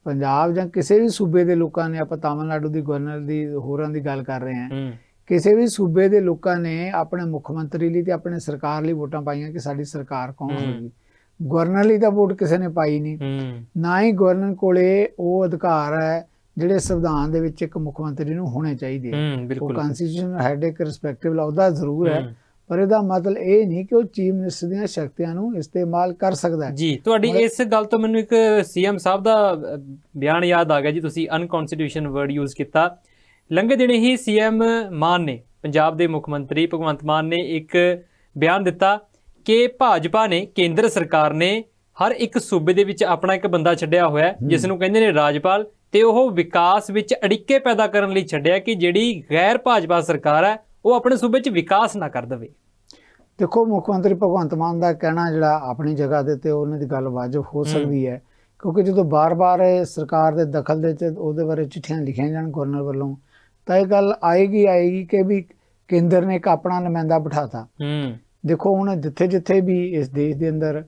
ਪੰਜਾਬ ਜਾਂ ਕਿਸੇ ਵੀ ਸੂਬੇ ਦੇ ਲੋਕਾਂ ਨੇ ਆਪਾਂ ਤਾਮਿਲਨਾਡੂ ਦੀ ਗਵਰਨਰ ਦੀ ਹੋਰਾਂ ਦੀ ਗੱਲ ਕਰ ਰਹੇ ਹਾਂ ਕਿਸੇ ਵੀ ਸੂਬੇ ਦੇ ਲੋਕਾਂ ਨੇ ਆਪਣੇ ਮੁੱਖ ਮੰਤਰੀ ਲਈ ਤੇ ਆਪਣੇ ਸਰਕਾਰ ਲਈ ਵੋਟਾਂ ਪਾਈਆਂ ਕਿ ਸਾਡੀ ਸਰਕਾਰ ਕੌਣ ਹੋਵੇਗੀ ਗਵਰਨਰ ਲਈ ਤਾਂ ਵੋਟ ਕਿਸੇ ਨੇ ਪਾਈ ਨਹੀਂ ਨਾ ਹੀ ਗਵਰਨਰ ਕੋਲੇ ਉਹ ਅਧਿਕਾਰ ਹੈ ਜਿਹੜੇ ਸੰਵਿਧਾਨ ਦੇ ਵਿੱਚ ਇੱਕ ਮੁੱਖ ਮੰਤਰੀ ਨੂੰ ਹੋਣੇ ਚਾਹੀਦੇ ਉਹ ਕਨਸਟੀਟਿਊਸ਼ਨ ਹੈਡ ਇੱਕ ਰਿਸਪੈਕਟਿਵ ਅਹੁਦਾ ਜ਼ਰੂਰ ਹੈ ਪਰ ਇਹਦਾ ਮਤਲਬ ਇਹ ਨਹੀਂ ਕਿ ਉਹ ਚੀਫ ਮਿਨਿਸਟਰ ਦੀਆਂ ਸ਼ਕਤੀਆਂ ਨੂੰ ਇਸਤੇਮਾਲ ਕਰ ਸਕਦਾ ਹੈ ਜੀ ਤੁਹਾਡੀ ਇਸ ਗੱਲ ਤੋਂ ਮੈਨੂੰ ਇੱਕ ਸੀਐਮ ਸਾਹਿਬ ਦਾ ਬਿਆਨ ਯਾਦ ਆ ਗਿਆ ਜੀ ਤੁਸੀਂ ਅਨਕਨਸਟੀਟਿਊਸ਼ਨ ਵਰਡ ਯੂਜ਼ ਕੀਤਾ ਲੰਘੇ ਦਿਨੇ ਹੀ ਸੀਐਮ ਮਾਨ ਨੇ ਪੰਜਾਬ ਦੇ ਮੁੱਖ ਮੰਤਰੀ ਭਗਵੰਤ ਮਾਨ ਨੇ ਇੱਕ ਬਿਆਨ ਦਿੱਤਾ ਕਿ ਭਾਜਪਾ ਨੇ ਕੇਂਦਰ ਸਰਕਾਰ ਨੇ ਹਰ ਇੱਕ ਸੂਬੇ ਦੇ ਵਿੱਚ ਆਪਣਾ ਇੱਕ ਬੰਦਾ ਛੱਡਿਆ ਹੋਇਆ ਜਿਸ ਨੂੰ ਕਹਿੰਦੇ ਨੇ ਰਾਜਪਾਲ ਤੇ ਉਹ ਵਿਕਾਸ ਵਿੱਚ ਅੜਿੱਕੇ ਪੈਦਾ ਕਰਨ ਲਈ ਛੱਡਿਆ ਕਿ ਜਿਹੜੀ ਗੈਰ ਭਾਜਪਾ ਸਰਕਾਰ ਹੈ ਉਹ ਆਪਣੇ ਸੂਬੇ 'ਚ ਵਿਕਾਸ ਨਾ ਕਰ ਦਵੇ ਦੇਖੋ ਮੁੱਖ ਮੰਤਰੀ ਭਗਵੰਤ ਮਾਨ ਦਾ ਕਹਿਣਾ ਜਿਹੜਾ ਆਪਣੀ ਜਗ੍ਹਾ ਦੇ ਤੇ ਉਹਨਾਂ ਦੀ ਗੱਲ ਵਾਜਬ ਹੋ ਸਕਦੀ ਹੈ ਕਿਉਂਕਿ ਜਦੋਂ ਬਾਰ-ਬਾਰ ਸਰਕਾਰ ਦੇ ਦਖਲ ਦੇ ਚ ਉਹਦੇ ਬਾਰੇ ਚਿੱਠੀਆਂ ਲਿਖੀਆਂ ਜਾਣ ਗਵਰਨਰ ਵੱਲੋਂ ਤਾਂ ਇਹ ਗੱਲ ਆਏਗੀ ਆਏਗੀ ਕਿ ਵੀ ਕੇਂਦਰ ਨੇ ਇੱਕ ਆਪਣਾ ਨੁਮਾਇੰਦਾ ਬਿਠਾਤਾ ਹੂੰ ਦੇਖੋ ਹੁਣ ਜਿੱਥੇ-ਜਿੱਥੇ ਵੀ ਇਸ ਦੇਸ਼ ਦੇ ਅੰਦਰ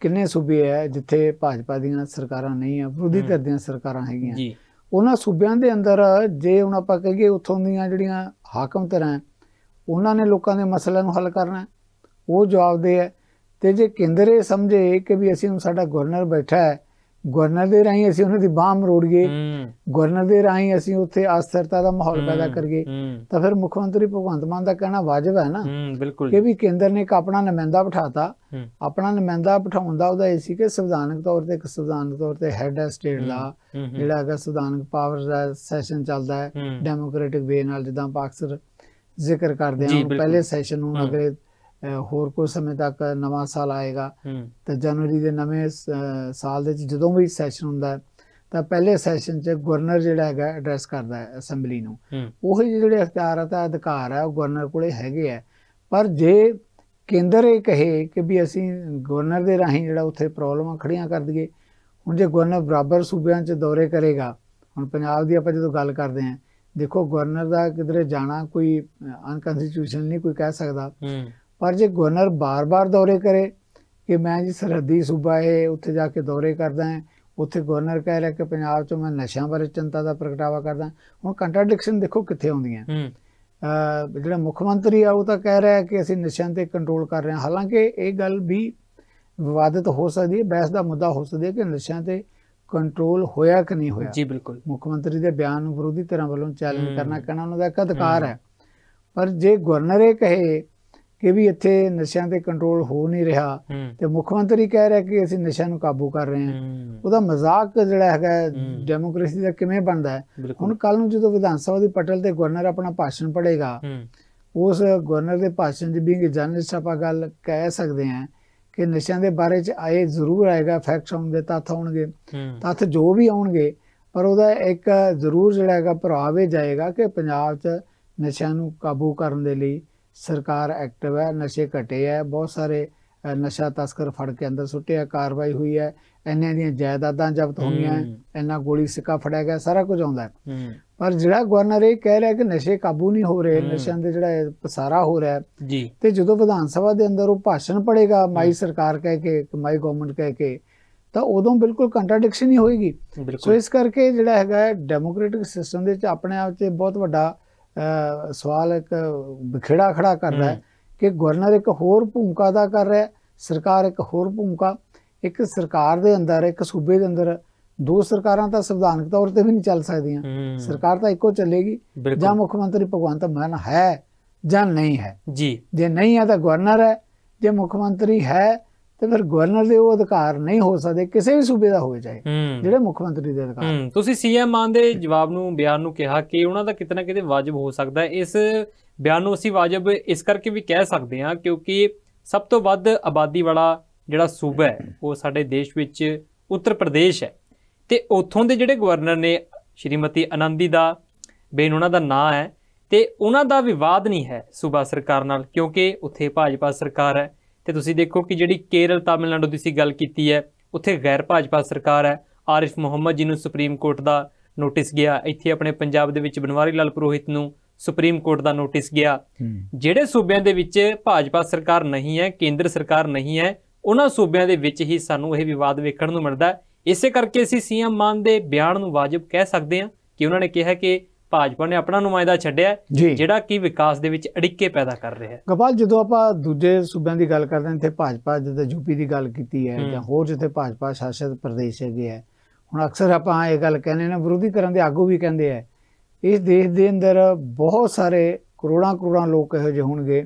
ਕਿੰਨੇ ਸੂਬੇ ਹੈ ਜਿੱਥੇ ਭਾਜਪਾ ਦੀਆਂ ਸਰਕਾਰਾਂ ਨਹੀਂ ਆ ਵਿਰੋਧੀ ਧਿਰ ਦੀਆਂ ਸਰਕਾਰਾਂ ਹੈਗੀਆਂ ਜੀ ਉਹਨਾਂ ਸੂਬਿਆਂ ਦੇ ਅੰਦਰ ਜੇ ਹੁਣ ਆਪਾਂ ਕਹੀਏ ਉੱਥੋਂ ਦੀਆਂ ਜਿਹੜੀਆਂ ਹਾਕਮ ਤਰ੍ਹਾਂ ਉਹਨਾਂ ਨੇ ਲੋਕਾਂ ਦੇ ਮਸਲਿਆਂ ਨੂੰ ਹੱਲ ਕਰਨਾ ਉਹ ਦੇ ਹੈ ਤੇ ਜੇ ਕੇਂਦਰ ਇਹ ਸਮਝੇ ਕਿ ਵੀ ਅਸੀਂ ਸਾਡਾ ਗਵਰਨਰ ਬੈਠਾ ਹੈ ਗਵਰਨਰ ਦੇ ਰਾਹੀਂ ਅਸੀਂ ਉਹਨਾਂ ਦੀ ਬਾਹ ਮਰੋੜੀਏ ਗਵਰਨਰ ਦੇ ਰਾਹੀਂ ਅਸੀਂ ਉੱਥੇ ਅਸਥਿਰਤਾ ਦਾ ਮਾਹੌਲ ਪੈਦਾ ਕਰੀਏ ਤਾਂ ਫਿਰ ਮੁੱਖ ਮੰਤਰੀ ਭਗਵੰਤ ਮਾਨ ਦਾ ਕਹਿਣਾ ਵਾਜਬ ਹੈ ਨਾ ਕਿ ਵੀ ਕੇਂਦਰ ਨੇ ਇੱਕ ਆਪਣਾ ਨੁਮਾਇੰਦਾ ਬਿਠਾਤਾ ਆਪਣਾ ਨੁਮਾਇੰਦਾ ਬਿਠਾਉਣ ਦਾ ਉਹਦਾ ਇਹ ਸੀ ਕਿ ਸੰਵਿਧਾਨਕ ਤੌਰ ਤੇ ਇੱਕ ਸੰਵਿਧਾਨਕ ਤੌਰ ਤੇ ਹੈਡ ਹੈ ਸਟੇਟ ਦਾ ਜਿਹੜਾ ਹੈਗਾ ਸੰਵਿਧਾਨਕ ਪਾਵਰ ਦਾ ਸੈਸ਼ਨ ਚੱਲਦਾ ਹੈ ਡੈਮੋਕ੍ਰੈਟਿਕ ਵੇ ਨਾਲ ਜਿੱਦਾਂ ਆਪਾਂ ਅਕਸਰ ਜ਼ਿਕਰ ਕਰਦੇ ਹਾਂ ਪਹਿਲੇ ਸੈਸ਼ਨ ਨੂੰ ਅਗਲੇ ਹੋਰ ਕੋ ਸਮੇਂ ਤੱਕ ਨਵਾਂ ਸਾਲ ਆਏਗਾ ਤੇ ਜਨਵਰੀ ਦੇ ਨਵੇਂ ਸਾਲ ਦੇ ਵਿੱਚ ਜਦੋਂ ਵੀ ਸੈਸ਼ਨ ਹੁੰਦਾ ਹੈ ਤਾਂ ਪਹਿਲੇ ਸੈਸ਼ਨ 'ਚ ਗਵਰਨਰ ਜਿਹੜਾ ਹੈਗਾ ਐਡਰੈਸ ਕਰਦਾ ਹੈ ਅਸੈਂਬਲੀ ਨੂੰ ਉਹ ਜਿਹੜੇ ਅਖਤਿਆਰ ਹੈ ਅਧਿਕਾਰ ਹੈ ਉਹ ਗਵਰਨਰ ਕੋਲੇ ਹੈਗੇ ਆ ਪਰ ਜੇ ਕੇਂਦਰ ਇਹ ਕਹੇ ਕਿ ਵੀ ਅਸੀਂ ਗਵਰਨਰ ਦੇ ਰਾਹੀਂ ਜਿਹੜਾ ਉੱਥੇ ਪ੍ਰੋਬਲਮਾਂ ਖੜੀਆਂ ਕਰ ਦਈਏ ਹੁਣ ਜੇ ਗਵਰਨਰ ਬਰਾਬਰ ਸੂਬਿਆਂ 'ਚ ਦੌਰੇ ਕਰੇਗਾ ਹੁਣ ਪੰਜਾਬ ਦੀ ਆਪਾਂ ਜਦੋਂ ਗੱਲ ਕਰਦੇ ਆਂ ਦੇਖੋ ਗਵਰਨਰ ਦਾ ਕਿਧਰੇ ਜਾਣਾ ਕੋਈ ਅਨਕਨਸਟੀਟਿਊਸ਼ਨ ਨਹੀਂ ਕੋਈ ਕਹਿ ਸਕਦਾ ਪਰ ਜੇ ਗਵਰਨਰ ਬਾਰ-ਬਾਰ ਦੌਰੇ ਕਰੇ ਕਿ ਮੈਂ ਜੀ ਸਰਹੱਦੀ ਸੂਬਾ ਹੈ ਉੱਥੇ ਜਾ ਕੇ ਦੌਰੇ ਕਰਦਾ ਹਾਂ ਉੱਥੇ ਗਵਰਨਰ ਕਹਿ ਰਿਹਾ ਕਿ ਪੰਜਾਬ 'ਚ ਮੈਂ ਨਸ਼ਿਆਂ ਬਾਰੇ ਚਿੰਤਾ ਦਾ ਪ੍ਰਗਟਾਵਾ ਕਰਦਾ ਹੁਣ ਕੰਟਰਡਿਕਸ਼ਨ ਦੇਖੋ ਕਿੱਥੇ ਆਉਂਦੀਆਂ ਜਿਹੜਾ ਮੁੱਖ ਮੰਤਰੀ ਆ ਉਹ ਤਾਂ ਕਹਿ ਰਿਹਾ ਕਿ ਅਸੀਂ ਨਸ਼ਿਆਂ ਤੇ ਕੰਟਰੋਲ ਕਰ ਰਹੇ ਹਾਂ ਹਾਲਾਂਕਿ ਇਹ ਗੱਲ ਵੀ ਵਿਵਾਦਿਤ ਹੋ ਸਕਦੀ ਹੈ ਬਹਿਸ ਦਾ ਮੁੱਦਾ ਹੋ ਸਕਦਾ ਹੈ ਕਿ ਨਸ਼ਿਆਂ ਤੇ ਕੰਟਰੋਲ ਹੋਇਆ ਕਿ ਨਹੀਂ ਹੋਇਆ ਜੀ ਬਿਲਕੁਲ ਮੁੱਖ ਮੰਤਰੀ ਦੇ ਬਿਆਨ ਨੂੰ ਵਿਰੋਧੀ ਧਿਰਾਂ ਵੱਲੋਂ ਚੈਲੰਜ ਕਰਨਾ ਕਹਿਣਾ ਉਹਨਾਂ ਦਾ ਇੱਕ ਅਧਿਕਾਰ ਹੈ ਪਰ ਜੇ ਗਵਰਨਰ ਇਹ ਕਹੇ ਕਿ ਵੀ ਇੱਥੇ ਨਸ਼ਿਆਂ ਤੇ ਕੰਟਰੋਲ ਹੋ ਨਹੀਂ ਰਿਹਾ ਤੇ ਮੁੱਖ ਮੰਤਰੀ ਕਹਿ ਰਿਹਾ ਕਿ ਅਸੀਂ ਨਸ਼ਿਆਂ ਨੂੰ ਕਾਬੂ ਕਰ ਰਹੇ ਹਾਂ ਉਹਦਾ ਮਜ਼ਾਕ ਜਿਹੜਾ ਹੈਗਾ ਡੈਮੋਕ੍ਰੇਸੀ ਦਾ ਕਿਵੇਂ ਬਣਦਾ ਹੈ ਹੁਣ ਕੱਲ ਨੂੰ ਜਦੋਂ ਵਿਧਾਨ ਸਭਾ ਦੀ ਪਟਲ ਤੇ ਗਵਰਨਰ ਆਪਣਾ ਭਾਸ਼ਣ ਪੜੇਗਾ ਉਸ ਗਵਰਨਰ ਦੇ ਭਾਸ਼ਣ ਦੀ ਵੀ ਜਨਰਲ ਸਭਾ ਗੱਲ ਕਹਿ ਸਕਦੇ ਆ ਕਿ ਨਸ਼ਿਆਂ ਦੇ ਬਾਰੇ ਚ ਆਏ ਜ਼ਰੂਰ ਆਏਗਾ ਫੈਕਟਸ ਹੋਣਗੇ ਤੱਥ ਹੋਣਗੇ ਤੱਥ ਜੋ ਵੀ ਆਉਣਗੇ ਪਰ ਉਹਦਾ ਇੱਕ ਜ਼ਰੂਰ ਜਿਹੜਾ ਹੈਗਾ ਪ੍ਰਭਾਵ ਇਹ ਜਾਏਗਾ ਕਿ ਪੰਜਾਬ 'ਚ ਨਸ਼ਿਆਂ ਨੂੰ ਕਾਬੂ ਕਰਨ ਦੇ ਲਈ ਸਰਕਾਰ ਐਕਟਿਵ ਹੈ ਨਸ਼ੇ ਘਟੇ ਹੈ ਬਹੁਤ ਸਾਰੇ ਨਸ਼ਾ ਤਸਕਰ ਫੜ ਕੇ ਅੰਦਰ ਸੁੱਟਿਆ ਕਾਰਵਾਈ ਹੋਈ ਹੈ ਇਹਨਾਂ ਦੀਆਂ ਜਾਇਦਾਦਾਂ ਜ਼ਬਤ ਹੋਈਆਂ ਇੰਨਾ ਗੋਲੀ ਸਿੱਕਾ ਫੜਿਆ ਗਿਆ ਸਾਰਾ ਕੁਝ ਆਉਂਦਾ ਪਰ ਜਿਹੜਾ ਗਵਰਨਰ ਇਹ ਕਹਿ ਰਿਹਾ ਕਿ ਨਸ਼ੇ ਕਾਬੂ ਨਹੀਂ ਹੋ ਰਹੇ ਨਸ਼ਿਆਂ ਦੇ ਜਿਹੜਾ ਪਸਾਰਾ ਹੋ ਰਿਹਾ ਜੀ ਤੇ ਜਦੋਂ ਵਿਧਾਨ ਸਭਾ ਦੇ ਅੰਦਰ ਉਹ ਭਾਸ਼ਣ ਪੜੇਗਾ ਮਾਈ ਸਰਕਾਰ ਕਹਿ ਕੇ ਮਾਈ ਗਵਰਨਮੈਂਟ ਕਹਿ ਕੇ ਤਾਂ ਉਦੋਂ ਬਿਲਕੁਲ ਕੰਟਰਡਿਕਸ਼ਨ ਹੀ ਹੋਏਗੀ ਸੋ ਇਸ ਕਰਕੇ ਜਿਹੜਾ ਹੈਗਾ ਡੈਮੋਕ੍ਰੈਟਿਕ ਸਿਸਟਮ ਦੇ ਵਿੱਚ ਆਪਣੇ ਆਪ ਤੇ ਬਹੁਤ ਵੱਡਾ ਸਵਾਲ ਇੱਕ ਵਿਖੇੜਾ ਖੜਾ ਕਰਦਾ ਹੈ ਕਿ ਗਵਰਨਰ ਇੱਕ ਹੋਰ ਭੂਮਿਕਾ ਦਾ ਕਰ ਰਿਹਾ ਸਰਕਾਰ ਇੱਕ ਹੋਰ ਭੂਮਿਕਾ ਇੱਕ ਸਰਕਾਰ ਦੇ ਅੰਦਰ ਇੱਕ ਸੂਬੇ ਦੇ ਅੰਦਰ ਦੋ ਸਰਕਾਰਾਂ ਤਾਂ ਸੰਵਿਧਾਨਕ ਤੌਰ ਤੇ ਵੀ ਨਹੀਂ ਚੱਲ ਸਕਦੀਆਂ ਸਰਕਾਰ ਤਾਂ ਇੱਕੋ ਚੱਲੇਗੀ ਜਾਂ ਮੁੱਖ ਮੰਤਰੀ ਭਗਵੰਤ ਮਾਨ ਹੈ ਜਾਂ ਨਹੀਂ ਹੈ ਜੀ ਜੇ ਨਹੀਂ ਹੈ ਤਾਂ ਗਵਰਨਰ ਹੈ ਜੇ ਮੁੱਖ ਮੰਤਰੀ ਹੈ ਤੇ ਫਿਰ ਗਵਰਨਰ ਦੇ ਉਹ ਅਧਿਕਾਰ ਨਹੀਂ ਹੋ ਸਕਦੇ ਕਿਸੇ ਵੀ ਸੂਬੇ ਦਾ ਹੋਵੇ ਜਾਏ ਜਿਹੜੇ ਮੁੱਖ ਮੰਤਰੀ ਦੇ ਅਧਿਕਾਰ ਤੁਸੀਂ ਸੀਐਮ ਮਾਨ ਦੇ ਜਵਾਬ ਨੂੰ ਬਿਆਨ ਨੂੰ ਕਿਹਾ ਕਿ ਉਹਨਾਂ ਦਾ ਕਿਤਨਾ ਕਿਤੇ ਵਾਜਬ ਹੋ ਸਕਦਾ ਇਸ ਬਿਆਨ ਨੂੰ ਅਸੀਂ ਵਾਜਬ ਇਸ ਕਰਕੇ ਵੀ ਕਹਿ ਸਕਦੇ ਹਾਂ ਕਿਉਂਕਿ ਸਭ ਤੋਂ ਵੱਧ ਆਬਾਦੀ ਵਾਲਾ ਜਿਹੜਾ ਸੂਬਾ ਹੈ ਉਹ ਸਾਡੇ ਦੇਸ਼ ਵਿੱਚ ਉੱਤਰ ਪ੍ਰਦੇਸ਼ ਹੈ ਤੇ ਉੱਥੋਂ ਦੇ ਜਿਹੜੇ ਗਵਰਨਰ ਨੇ ਸ਼੍ਰੀਮਤੀ ਆਨੰਦੀ ਦਾ ਬੇਨ ਉਹਨਾਂ ਦਾ ਨਾਂ ਹੈ ਤੇ ਉਹਨਾਂ ਦਾ ਵਿਵਾਦ ਨਹੀਂ ਹੈ ਸੂਬਾ ਸਰਕਾਰ ਨਾਲ ਕਿਉਂਕਿ ਉੱਥੇ ਭਾਜਪਾ ਸਰਕਾਰ ਹੈ ਤੇ ਤੁਸੀਂ ਦੇਖੋ ਕਿ ਜਿਹੜੀ ਕੇਰਲ ਤਾਮਿਲਨਾਡੂ ਦੀ ਸੀ ਗੱਲ ਕੀਤੀ ਹੈ ਉੱਥੇ ਗੈਰ ਭਾਜਪਾ ਸਰਕਾਰ ਹੈ ਆਰਿਫ ਮੁਹੰਮਦ ਜੀ ਨੂੰ ਸੁਪਰੀਮ ਕੋਰਟ ਦਾ ਨੋਟਿਸ ਗਿਆ ਇੱਥੇ ਆਪਣੇ ਪੰਜਾਬ ਦੇ ਵਿੱਚ ਬਨਵਾਰੀ ਲਾਲ ਪ੍ਰੋਹਿਤ ਨੂੰ ਸੁਪਰੀਮ ਕੋਰਟ ਦਾ ਨੋਟਿਸ ਗਿਆ ਜਿਹੜੇ ਸੂਬਿਆਂ ਦੇ ਵਿੱਚ ਭਾਜਪਾ ਸਰਕਾਰ ਨਹੀਂ ਹੈ ਕੇਂਦਰ ਸਰਕਾਰ ਨਹੀਂ ਹੈ ਉਹਨਾਂ ਸੂਬਿਆਂ ਦੇ ਵਿੱਚ ਹੀ ਸਾਨੂੰ ਇਹ ਵਿਵਾਦ ਵੇਖਣ ਨੂੰ ਮਿਲਦਾ ਇਸੇ ਕਰਕੇ ਅਸੀਂ ਸੀਐਮ ਮਾਨ ਦੇ ਬਿਆਨ ਨੂੰ ਵਾਜਬ ਕਹਿ ਸਕਦੇ ਹਾਂ ਕਿ ਉਹਨਾਂ ਨੇ ਕਿਹਾ ਕਿ ਭਾਜਪਾ ਨੇ ਆਪਣਾ ਨੁਮਾਇੰਦਾ ਛੱਡਿਆ ਜਿਹੜਾ ਕਿ ਵਿਕਾਸ ਦੇ ਵਿੱਚ ਅੜਿੱਕੇ ਪੈਦਾ ਕਰ ਰਿਹਾ ਹੈ ਗਪਾਲ ਜਦੋਂ ਆਪਾਂ ਦੂਜੇ ਸੂਬਿਆਂ ਦੀ ਗੱਲ ਕਰਦੇ ਹਾਂ ਤੇ ਭਾਜਪਾ ਜਦੋਂ ਯੂਪੀ ਦੀ ਗੱਲ ਕੀਤੀ ਹੈ ਜਾਂ ਹੋਰ ਜਿੱਥੇ ਭਾਜਪਾ ਸ਼ਾਸਿਤ ਪ੍ਰਦੇਸ਼ ਹੈਗੇ ਹੈ ਹੁਣ ਅਕਸਰ ਆਪਾਂ ਇਹ ਗੱਲ ਕਹਿੰਦੇ ਨੇ ਵਿਰੋਧੀ ਕਰਨ ਦੇ ਆਗੂ ਵੀ ਕਹਿੰਦੇ ਆ ਇਸ ਦੇਸ਼ ਦੇ ਅੰਦਰ ਬਹੁਤ ਸਾਰੇ ਕਰੋੜਾਂ ਕਰੋੜਾਂ ਲੋਕ ਇਹੋ ਜਿਹੇ ਹੋਣਗੇ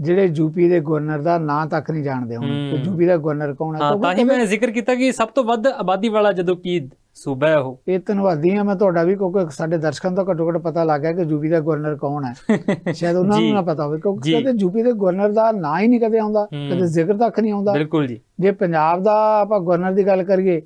ਜਿਹੜੇ ਯੂਪੀ ਦੇ ਗਵਰਨਰ ਦਾ ਨਾਂ ਤੱਕ ਨਹੀਂ ਜਾਣਦੇ ਹੁਣ ਯੂਪੀ ਦਾ ਗਵਰਨਰ ਕੌਣ ਹੈ ਤਾਂ ਹੀ ਮੈਂ ਜ਼ਿਕਰ ਕੀਤਾ ਕਿ ਸਭ ਤੋਂ ਵੱਧ ਆਬਾਦੀ ਵਾਲਾ ਜਦੋਂ ਕੀ ਸੂਬਾ ਉਹ ਇਹ ਧੰਨਵਾਦੀ ਆ ਮੈਂ ਤੁਹਾਡਾ ਵੀ ਕਿਉਂਕਿ ਸਾਡੇ ਦਰਸ਼ਕਾਂ ਤੋਂ ਘਟੋ ਘਟ ਪਤਾ ਲੱਗ ਗਿਆ ਕਿ ਜੂਪੀ ਦਾ ਗਵਰਨਰ ਕੌਣ ਹੈ <laughs> ਸ਼ਾਇਦ ਉਹਨਾਂ ਨੂੰ ਨਾ ਪਤਾ ਹੋਵੇ ਕਿਉਂਕਿ ਕਦੇ ਜੂਪੀ ਦੇ ਗਵਰਨਰ ਦਾ ਨਾਂ ਹੀ ਨਹੀਂ ਕਦੇ ਆਉਂਦਾ ਕਦੇ ਜ਼ਿਕਰ ਤੱਕ ਨਹੀਂ ਆਉਂਦਾ ਬਿਲਕੁਲ ਜੀ ਜੇ ਪੰਜਾਬ ਦਾ ਆਪਾਂ ਗਵਰਨਰ ਦੀ ਗੱਲ ਕਰੀਏ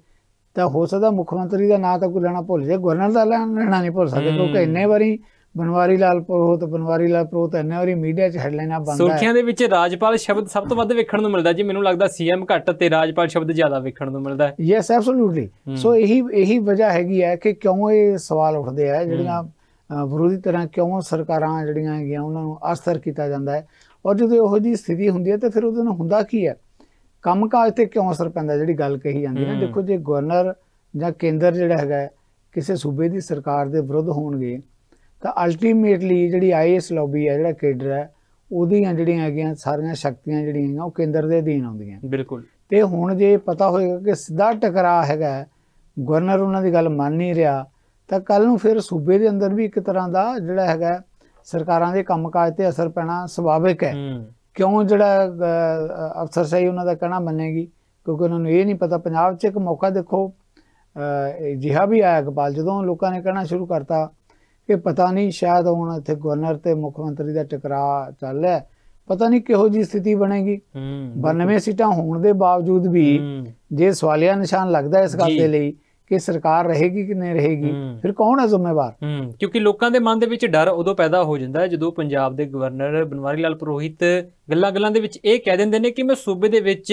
ਤਾਂ ਹੋ ਸਕਦਾ ਮੁੱਖ ਮੰਤਰੀ ਦਾ ਨਾਂ ਤਾਂ ਕੋਈ ਲੈਣਾ ਭੁੱਲ ਜੇ ਗਵਰਨਰ ਦਾ ਲੈਣਾ ਨਹੀਂ ਭੁੱਲ ਸਕਦੇ ਕਿਉਂਕਿ ਇੰਨੇ ਵਾਰੀ ਬਨਵਾਰੀ ਲਾਲ ਪ੍ਰੋਤ ਬਨਵਾਰੀ ਲਾਲ ਪ੍ਰੋਤ ਐਨੇ ਵਾਰੀ ਮੀਡੀਆ 'ਚ ਹੈਡਲਾਈਨਾਂ ਬੰਦਾ ਸੁਰਖੀਆਂ ਦੇ ਵਿੱਚ ਰਾਜਪਾਲ ਸ਼ਬਦ ਸਭ ਤੋਂ ਵੱਧ ਵੇਖਣ ਨੂੰ ਮਿਲਦਾ ਜੀ ਮੈਨੂੰ ਲੱਗਦਾ ਸੀਐਮ ਘੱਟ ਤੇ ਰਾਜਪਾਲ ਸ਼ਬਦ ਜ਼ਿਆਦਾ ਵੇਖਣ ਨੂੰ ਮਿਲਦਾ ਯੈਸ ਐਬਸੋਲੂਟਲੀ ਸੋ ਇਹੀ ਇਹੀ ਵਜ੍ਹਾ ਹੈਗੀ ਹੈ ਕਿ ਕਿਉਂ ਇਹ ਸਵਾਲ ਉੱਠਦੇ ਆ ਜਿਹੜੀਆਂ ਵਿਰੋਧੀ ਤਰ੍ਹਾਂ ਕਿਉਂ ਸਰਕਾਰਾਂ ਜਿਹੜੀਆਂ ਹੈਗੀਆਂ ਉਹਨਾਂ ਨੂੰ ਅਸਰ ਕੀਤਾ ਜਾਂਦਾ ਹੈ ਔਰ ਜਦੋਂ ਉਹੋ ਜੀ ਸਥਿਤੀ ਹੁੰਦੀ ਹੈ ਤਾਂ ਫਿਰ ਉਹਦੇ ਨਾਲ ਹੁੰਦਾ ਕੀ ਹੈ ਕੰਮਕਾਜ ਤੇ ਕਿਉਂ ਅਸਰ ਪੈਂਦਾ ਜਿਹੜੀ ਗੱਲ ਕਹੀ ਜਾਂਦੀ ਹੈ ਦੇਖੋ ਜੇ ਗਵਰਨਰ ਜਾਂ ਕੇਂਦਰ ਜਿਹੜਾ ਹੈਗਾ ਕਿਸੇ ਸੂਬੇ ਦੀ ਸਰਕਾਰ ਦੇ ਵਿਰੁੱਧ ਹੋਣਗੇ ਤਾਂ ਅਲਟੀਮੇਟਲੀ ਜਿਹੜੀ ਆਈਐਸ ਲੌਬੀ ਹੈ ਜਿਹੜਾ ਕੇਡਰ ਹੈ ਉਹਦੀਆਂ ਜਿਹੜੀਆਂ ਹੈਗੀਆਂ ਸਾਰੀਆਂ ਸ਼ਕਤੀਆਂ ਜਿਹੜੀਆਂ ਹੈਗੀਆਂ ਉਹ ਕੇਂਦਰ ਦੇ ਅਧੀਨ ਆਉਂਦੀਆਂ ਬਿਲਕੁਲ ਤੇ ਹੁਣ ਜੇ ਪਤਾ ਹੋਏਗਾ ਕਿ ਸਿੱਧਾ ਟਕਰਾਅ ਹੈਗਾ ਗਵਰਨਰ ਉਹਨਾਂ ਦੀ ਗੱਲ ਮੰਨ ਨਹੀਂ ਰਿਹਾ ਤਾਂ ਕੱਲ ਨੂੰ ਫਿਰ ਸੂਬੇ ਦੇ ਅੰਦਰ ਵੀ ਇੱਕ ਤਰ੍ਹਾਂ ਦਾ ਜਿਹੜਾ ਹੈਗਾ ਸਰਕਾਰਾਂ ਦੇ ਕੰਮਕਾਜ ਤੇ ਅਸਰ ਪੈਣਾ ਸੁਭਾਵਿਕ ਹੈ ਕਿਉਂ ਜਿਹੜਾ ਅਫਸਰ ਸਹੀ ਉਹਨਾਂ ਦਾ ਕਹਿਣਾ ਮੰਨੇਗੀ ਕਿਉਂਕਿ ਉਹਨਾਂ ਨੂੰ ਇਹ ਨਹੀਂ ਪਤਾ ਪੰਜਾਬ 'ਚ ਇੱਕ ਮੌਕਾ ਦੇਖੋ ਜਿਹਾ ਵੀ ਆਇਆ ਗਪਾਲ ਜਦੋਂ ਲੋਕਾਂ ਨੇ ਕਹਿਣਾ ਸ਼ੁਰੂ ਕਰਤਾ ਕਿ ਪਤਾ ਨਹੀਂ ਸ਼ਾਇਦ ਹੁਣ ਇੱਥੇ ਗਵਰਨਰ ਤੇ ਮੁੱਖ ਮੰਤਰੀ ਦਾ ਟਕਰਾਅ ਚੱਲ ਰਿਹਾ ਪਤਾ ਨਹੀਂ ਕਿਹੋ ਜੀ ਸਥਿਤੀ ਬਣੇਗੀ 92 ਸੀਟਾਂ ਹੋਣ ਦੇ ਬਾਵਜੂਦ ਵੀ ਜੇ ਸਵਾਲੀਆ ਨਿਸ਼ਾਨ ਲੱਗਦਾ ਇਸ ਗੱਲ ਦੇ ਲਈ ਕਿ ਸਰਕਾਰ ਰਹੇਗੀ ਕਿ ਨਹੀਂ ਰਹੇਗੀ ਫਿਰ ਕੌਣ ਹੈ ਜ਼ਿੰਮੇਵਾਰ ਕਿਉਂਕਿ ਲੋਕਾਂ ਦੇ ਮਨ ਦੇ ਵਿੱਚ ਡਰ ਉਦੋਂ ਪੈਦਾ ਹੋ ਜਾਂਦਾ ਹੈ ਜਦੋਂ ਪੰਜਾਬ ਦੇ ਗਵਰਨਰ ਬਨਵਾਰੀ ਲਾਲ ਪ੍ਰੋਹਿਤ ਗੱਲਾਂ-ਗੱਲਾਂ ਦੇ ਵਿੱਚ ਇਹ ਕਹਿ ਦਿੰਦੇ ਨੇ ਕਿ ਮੈਂ ਸੂਬੇ ਦੇ ਵਿੱਚ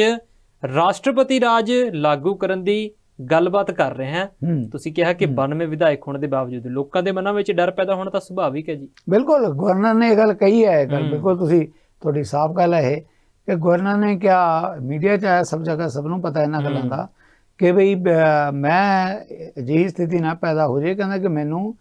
ਰਾਸ਼ਟਰਪਤੀ ਰਾਜ ਲਾਗੂ ਕਰਨ ਦੀ ਗੱਲਬਾਤ ਕਰ ਰਹੇ ਹਾਂ ਤੁਸੀਂ ਕਿਹਾ ਕਿ 92 ਵਿਧਾਇਕ ਹੋਣ ਦੇ ਬਾਵਜੂਦ ਲੋਕਾਂ ਦੇ ਮਨਾਂ ਵਿੱਚ ਡਰ ਪੈਦਾ ਹੋਣਾ ਤਾਂ ਸੁਭਾਵਿਕ ਹੈ ਜੀ ਬਿਲਕੁਲ ਗਵਰਨਰ ਨੇ ਇਹ ਗੱਲ ਕਹੀ ਹੈ ਗੱਲ ਬਿਲਕੁਲ ਤੁਸੀਂ ਤੁਹਾਡੀ ਸਾਫ਼ ਗੱਲ ਹੈ ਕਿ ਗਵਰਨਰ ਨੇ ਕਿਹਾ ਮੀਡੀਆ 'ਚ ਆਇਆ ਸਭ ਜਗ੍ਹਾ ਸਭ ਨੂੰ ਪਤਾ ਇਹਨਾਂ ਗੱਲਾਂ ਦਾ ਕਿ ਭਈ ਮੈਂ ਅਜਿਹੀ ਸਥਿਤੀ ਨਾ ਪੈਦਾ ਹੋ ਜੇ ਕਹਿੰਦਾ ਕਿ ਮੈਨੂੰ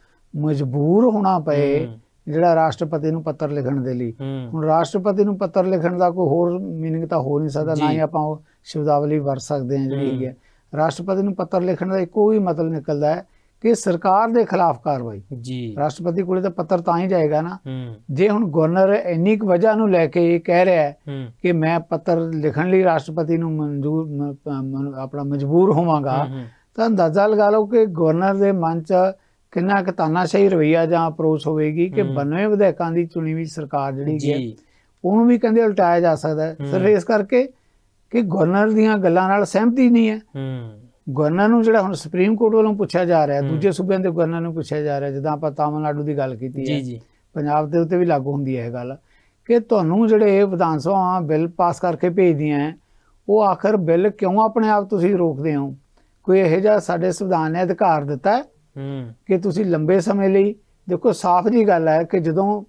ਮਜਬੂਰ ਹੋਣਾ ਪਏ ਜਿਹੜਾ ਰਾਸ਼ਟਰਪਤੀ ਨੂੰ ਪੱਤਰ ਲਿਖਣ ਦੇ ਲਈ ਹੁਣ ਰਾਸ਼ਟਰਪਤੀ ਨੂੰ ਪੱਤਰ ਲਿਖਣ ਦਾ ਕੋਈ ਹੋਰ ਮੀਨਿੰਗ ਤਾਂ ਹੋ ਨਹੀਂ ਸਕਦਾ ਨਾ ਹੀ ਆਪਾਂ ਉਹ ਸ਼ਬਦਾਵਲੀ ਵਰਤ ਸਕਦੇ ਹਾਂ ਜਿਹੜੀ ਹੈ ਰਾਸ਼ਟਰਪਤੀ ਨੂੰ ਪੱਤਰ ਲਿਖਣ ਦਾ ਇੱਕੋ ਹੀ ਮਤਲਬ ਨਿਕਲਦਾ ਹੈ ਕਿ ਸਰਕਾਰ ਦੇ ਖਿਲਾਫ ਕਾਰਵਾਈ ਜੀ ਰਾਸ਼ਟਰਪਤੀ ਕੋਲੇ ਤਾਂ ਪੱਤਰ ਤਾਂ ਹੀ ਜਾਏਗਾ ਨਾ ਜੇ ਹੁਣ ਗਵਰਨਰ ਇੰਨੀ ਕੁ ਵਜ੍ਹਾ ਨੂੰ ਲੈ ਕੇ ਇਹ ਕਹਿ ਰਿਹਾ ਹੈ ਕਿ ਮੈਂ ਪੱਤਰ ਲਿਖਣ ਲਈ ਰਾਸ਼ਟਰਪਤੀ ਨੂੰ ਮਨਜ਼ੂਰ ਆਪਣਾ ਮਜਬੂਰ ਹੋਵਾਂਗਾ ਤਾਂ ਅੰਦਾਜ਼ਾ ਲਗਾ ਲਓ ਕਿ ਗਵਰਨਰ ਦੇ ਮਨ 'ਚ ਕਿੰਨਾ ਕੁ ਸ਼ਹੀ ਰਵਈਆ ਜਾਂ ਅਪਰੋਚ ਹੋਵੇਗੀ ਕਿ ਬਨਵੇਂ ਵਿਧਾਇਕਾਂ ਦੀ ਚੁਣੀ ਹੋਈ ਸਰਕਾਰ ਜਿਹੜੀ ਹੈ ਉਹਨੂੰ ਵੀ ਕਹਿੰਦੇ ਉਲਟਾਇਆ ਜਾ ਸਕਦਾ ਸਿਰਫ ਇਸ ਕਰਕੇ ਕਿ ਗਵਰਨਰ ਦੀਆਂ ਗੱਲਾਂ ਨਾਲ ਸਹਿਮਤੀ ਨਹੀਂ ਹੈ ਗਵਰਨਰ ਨੂੰ ਜਿਹੜਾ ਹੁਣ ਸੁਪਰੀਮ ਕੋਰਟ ਵੱਲੋਂ ਪੁੱਛਿਆ ਜਾ ਰਿਹਾ ਦੂਜੇ ਸੂਬਿਆਂ ਦੇ ਗਵਰਨਰ ਨੂੰ ਪੁੱਛਿਆ ਜਾ ਰਿਹਾ ਜਿੱਦਾਂ ਆਪਾਂ ਤਾਮਿਲਨਾਡੂ ਦੀ ਗੱਲ ਕੀਤੀ ਹੈ ਜੀ ਜੀ ਪੰਜਾਬ ਦੇ ਉੱਤੇ ਵੀ ਲਾਗੂ ਹੁੰਦੀ ਹੈ ਇਹ ਗੱਲ ਕਿ ਤੁਹਾਨੂੰ ਜਿਹੜੇ ਇਹ ਵਿਧਾਨ ਸਭਾ ਬਿੱਲ ਪਾਸ ਕਰਕੇ ਭੇਜਦੀਆਂ ਉਹ ਆਖਰ ਬਿੱਲ ਕਿਉਂ ਆਪਣੇ ਆਪ ਤੁਸੀਂ ਰੋਕਦੇ ਹੋ ਕੋਈ ਇਹੋ ਜਿਹਾ ਸਾਡੇ ਸੰਵਿਧਾਨ ਨੇ ਅਧਿਕਾਰ ਦਿੱਤਾ ਕਿ ਤੁਸੀਂ ਲੰਬੇ ਸਮੇਂ ਲਈ ਦੇਖੋ ਸਾਫ਼ ਜੀ ਗੱਲ ਹੈ ਕਿ ਜਦੋਂ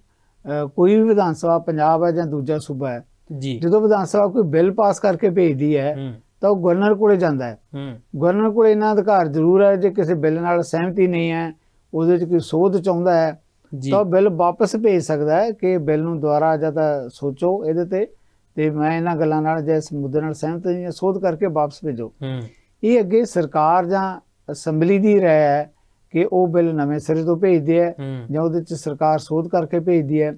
ਕੋਈ ਵੀ ਵਿਧਾਨ ਸਭਾ ਪੰਜਾਬ ਹੈ ਜਾਂ ਦੂਜਾ ਸੂਬਾ ਹੈ ਜੀ ਜਦੋਂ ਵਿਧਾਨ ਸਭਾ ਕੋਈ ਬਿੱਲ ਪਾਸ ਕਰਕੇ ਭੇਜਦੀ ਹੈ ਤਾਂ ਉਹ ਗਵਰਨਰ ਕੋਲੇ ਜਾਂਦਾ ਹੈ ਗਵਰਨਰ ਕੋਲੇ ਇਹਨਾਂ ਅਧਿਕਾਰ ਜ਼ਰੂਰ ਹੈ ਜੇ ਕਿਸੇ ਬਿੱਲ ਨਾਲ ਸਹਿਮਤੀ ਨਹੀਂ ਹੈ ਉਹਦੇ ਵਿੱਚ ਕੋਈ ਸੋਧ ਚਾਹੁੰਦਾ ਹੈ ਤਾਂ ਬਿੱਲ ਵਾਪਸ ਭੇਜ ਸਕਦਾ ਹੈ ਕਿ ਬਿੱਲ ਨੂੰ ਦੁਬਾਰਾ ਜਾਂ ਤਾਂ ਸੋਚੋ ਇਹਦੇ ਤੇ ਤੇ ਮੈਂ ਇਹਨਾਂ ਗੱਲਾਂ ਨਾਲ ਜੇ ਇਸ ਮੁੱਦੇ ਨਾਲ ਸਹਿਮਤ ਨਹੀਂ ਸੋਧ ਕਰਕੇ ਵਾਪਸ ਭੇਜੋ ਇਹ ਅੱਗੇ ਸਰਕਾਰ ਜਾਂ ਅਸੈਂਬਲੀ ਦੀ ਰਾਇ ਹੈ ਕਿ ਉਹ ਬਿੱਲ ਨਵੇਂ ਸਿਰੇ ਤੋਂ ਭੇਜਦੇ ਹੈ ਜਾਂ ਉਹਦੇ ਵਿੱਚ ਸਰਕਾਰ ਸੋਧ ਕਰਕੇ ਭੇਜਦੀ ਹੈ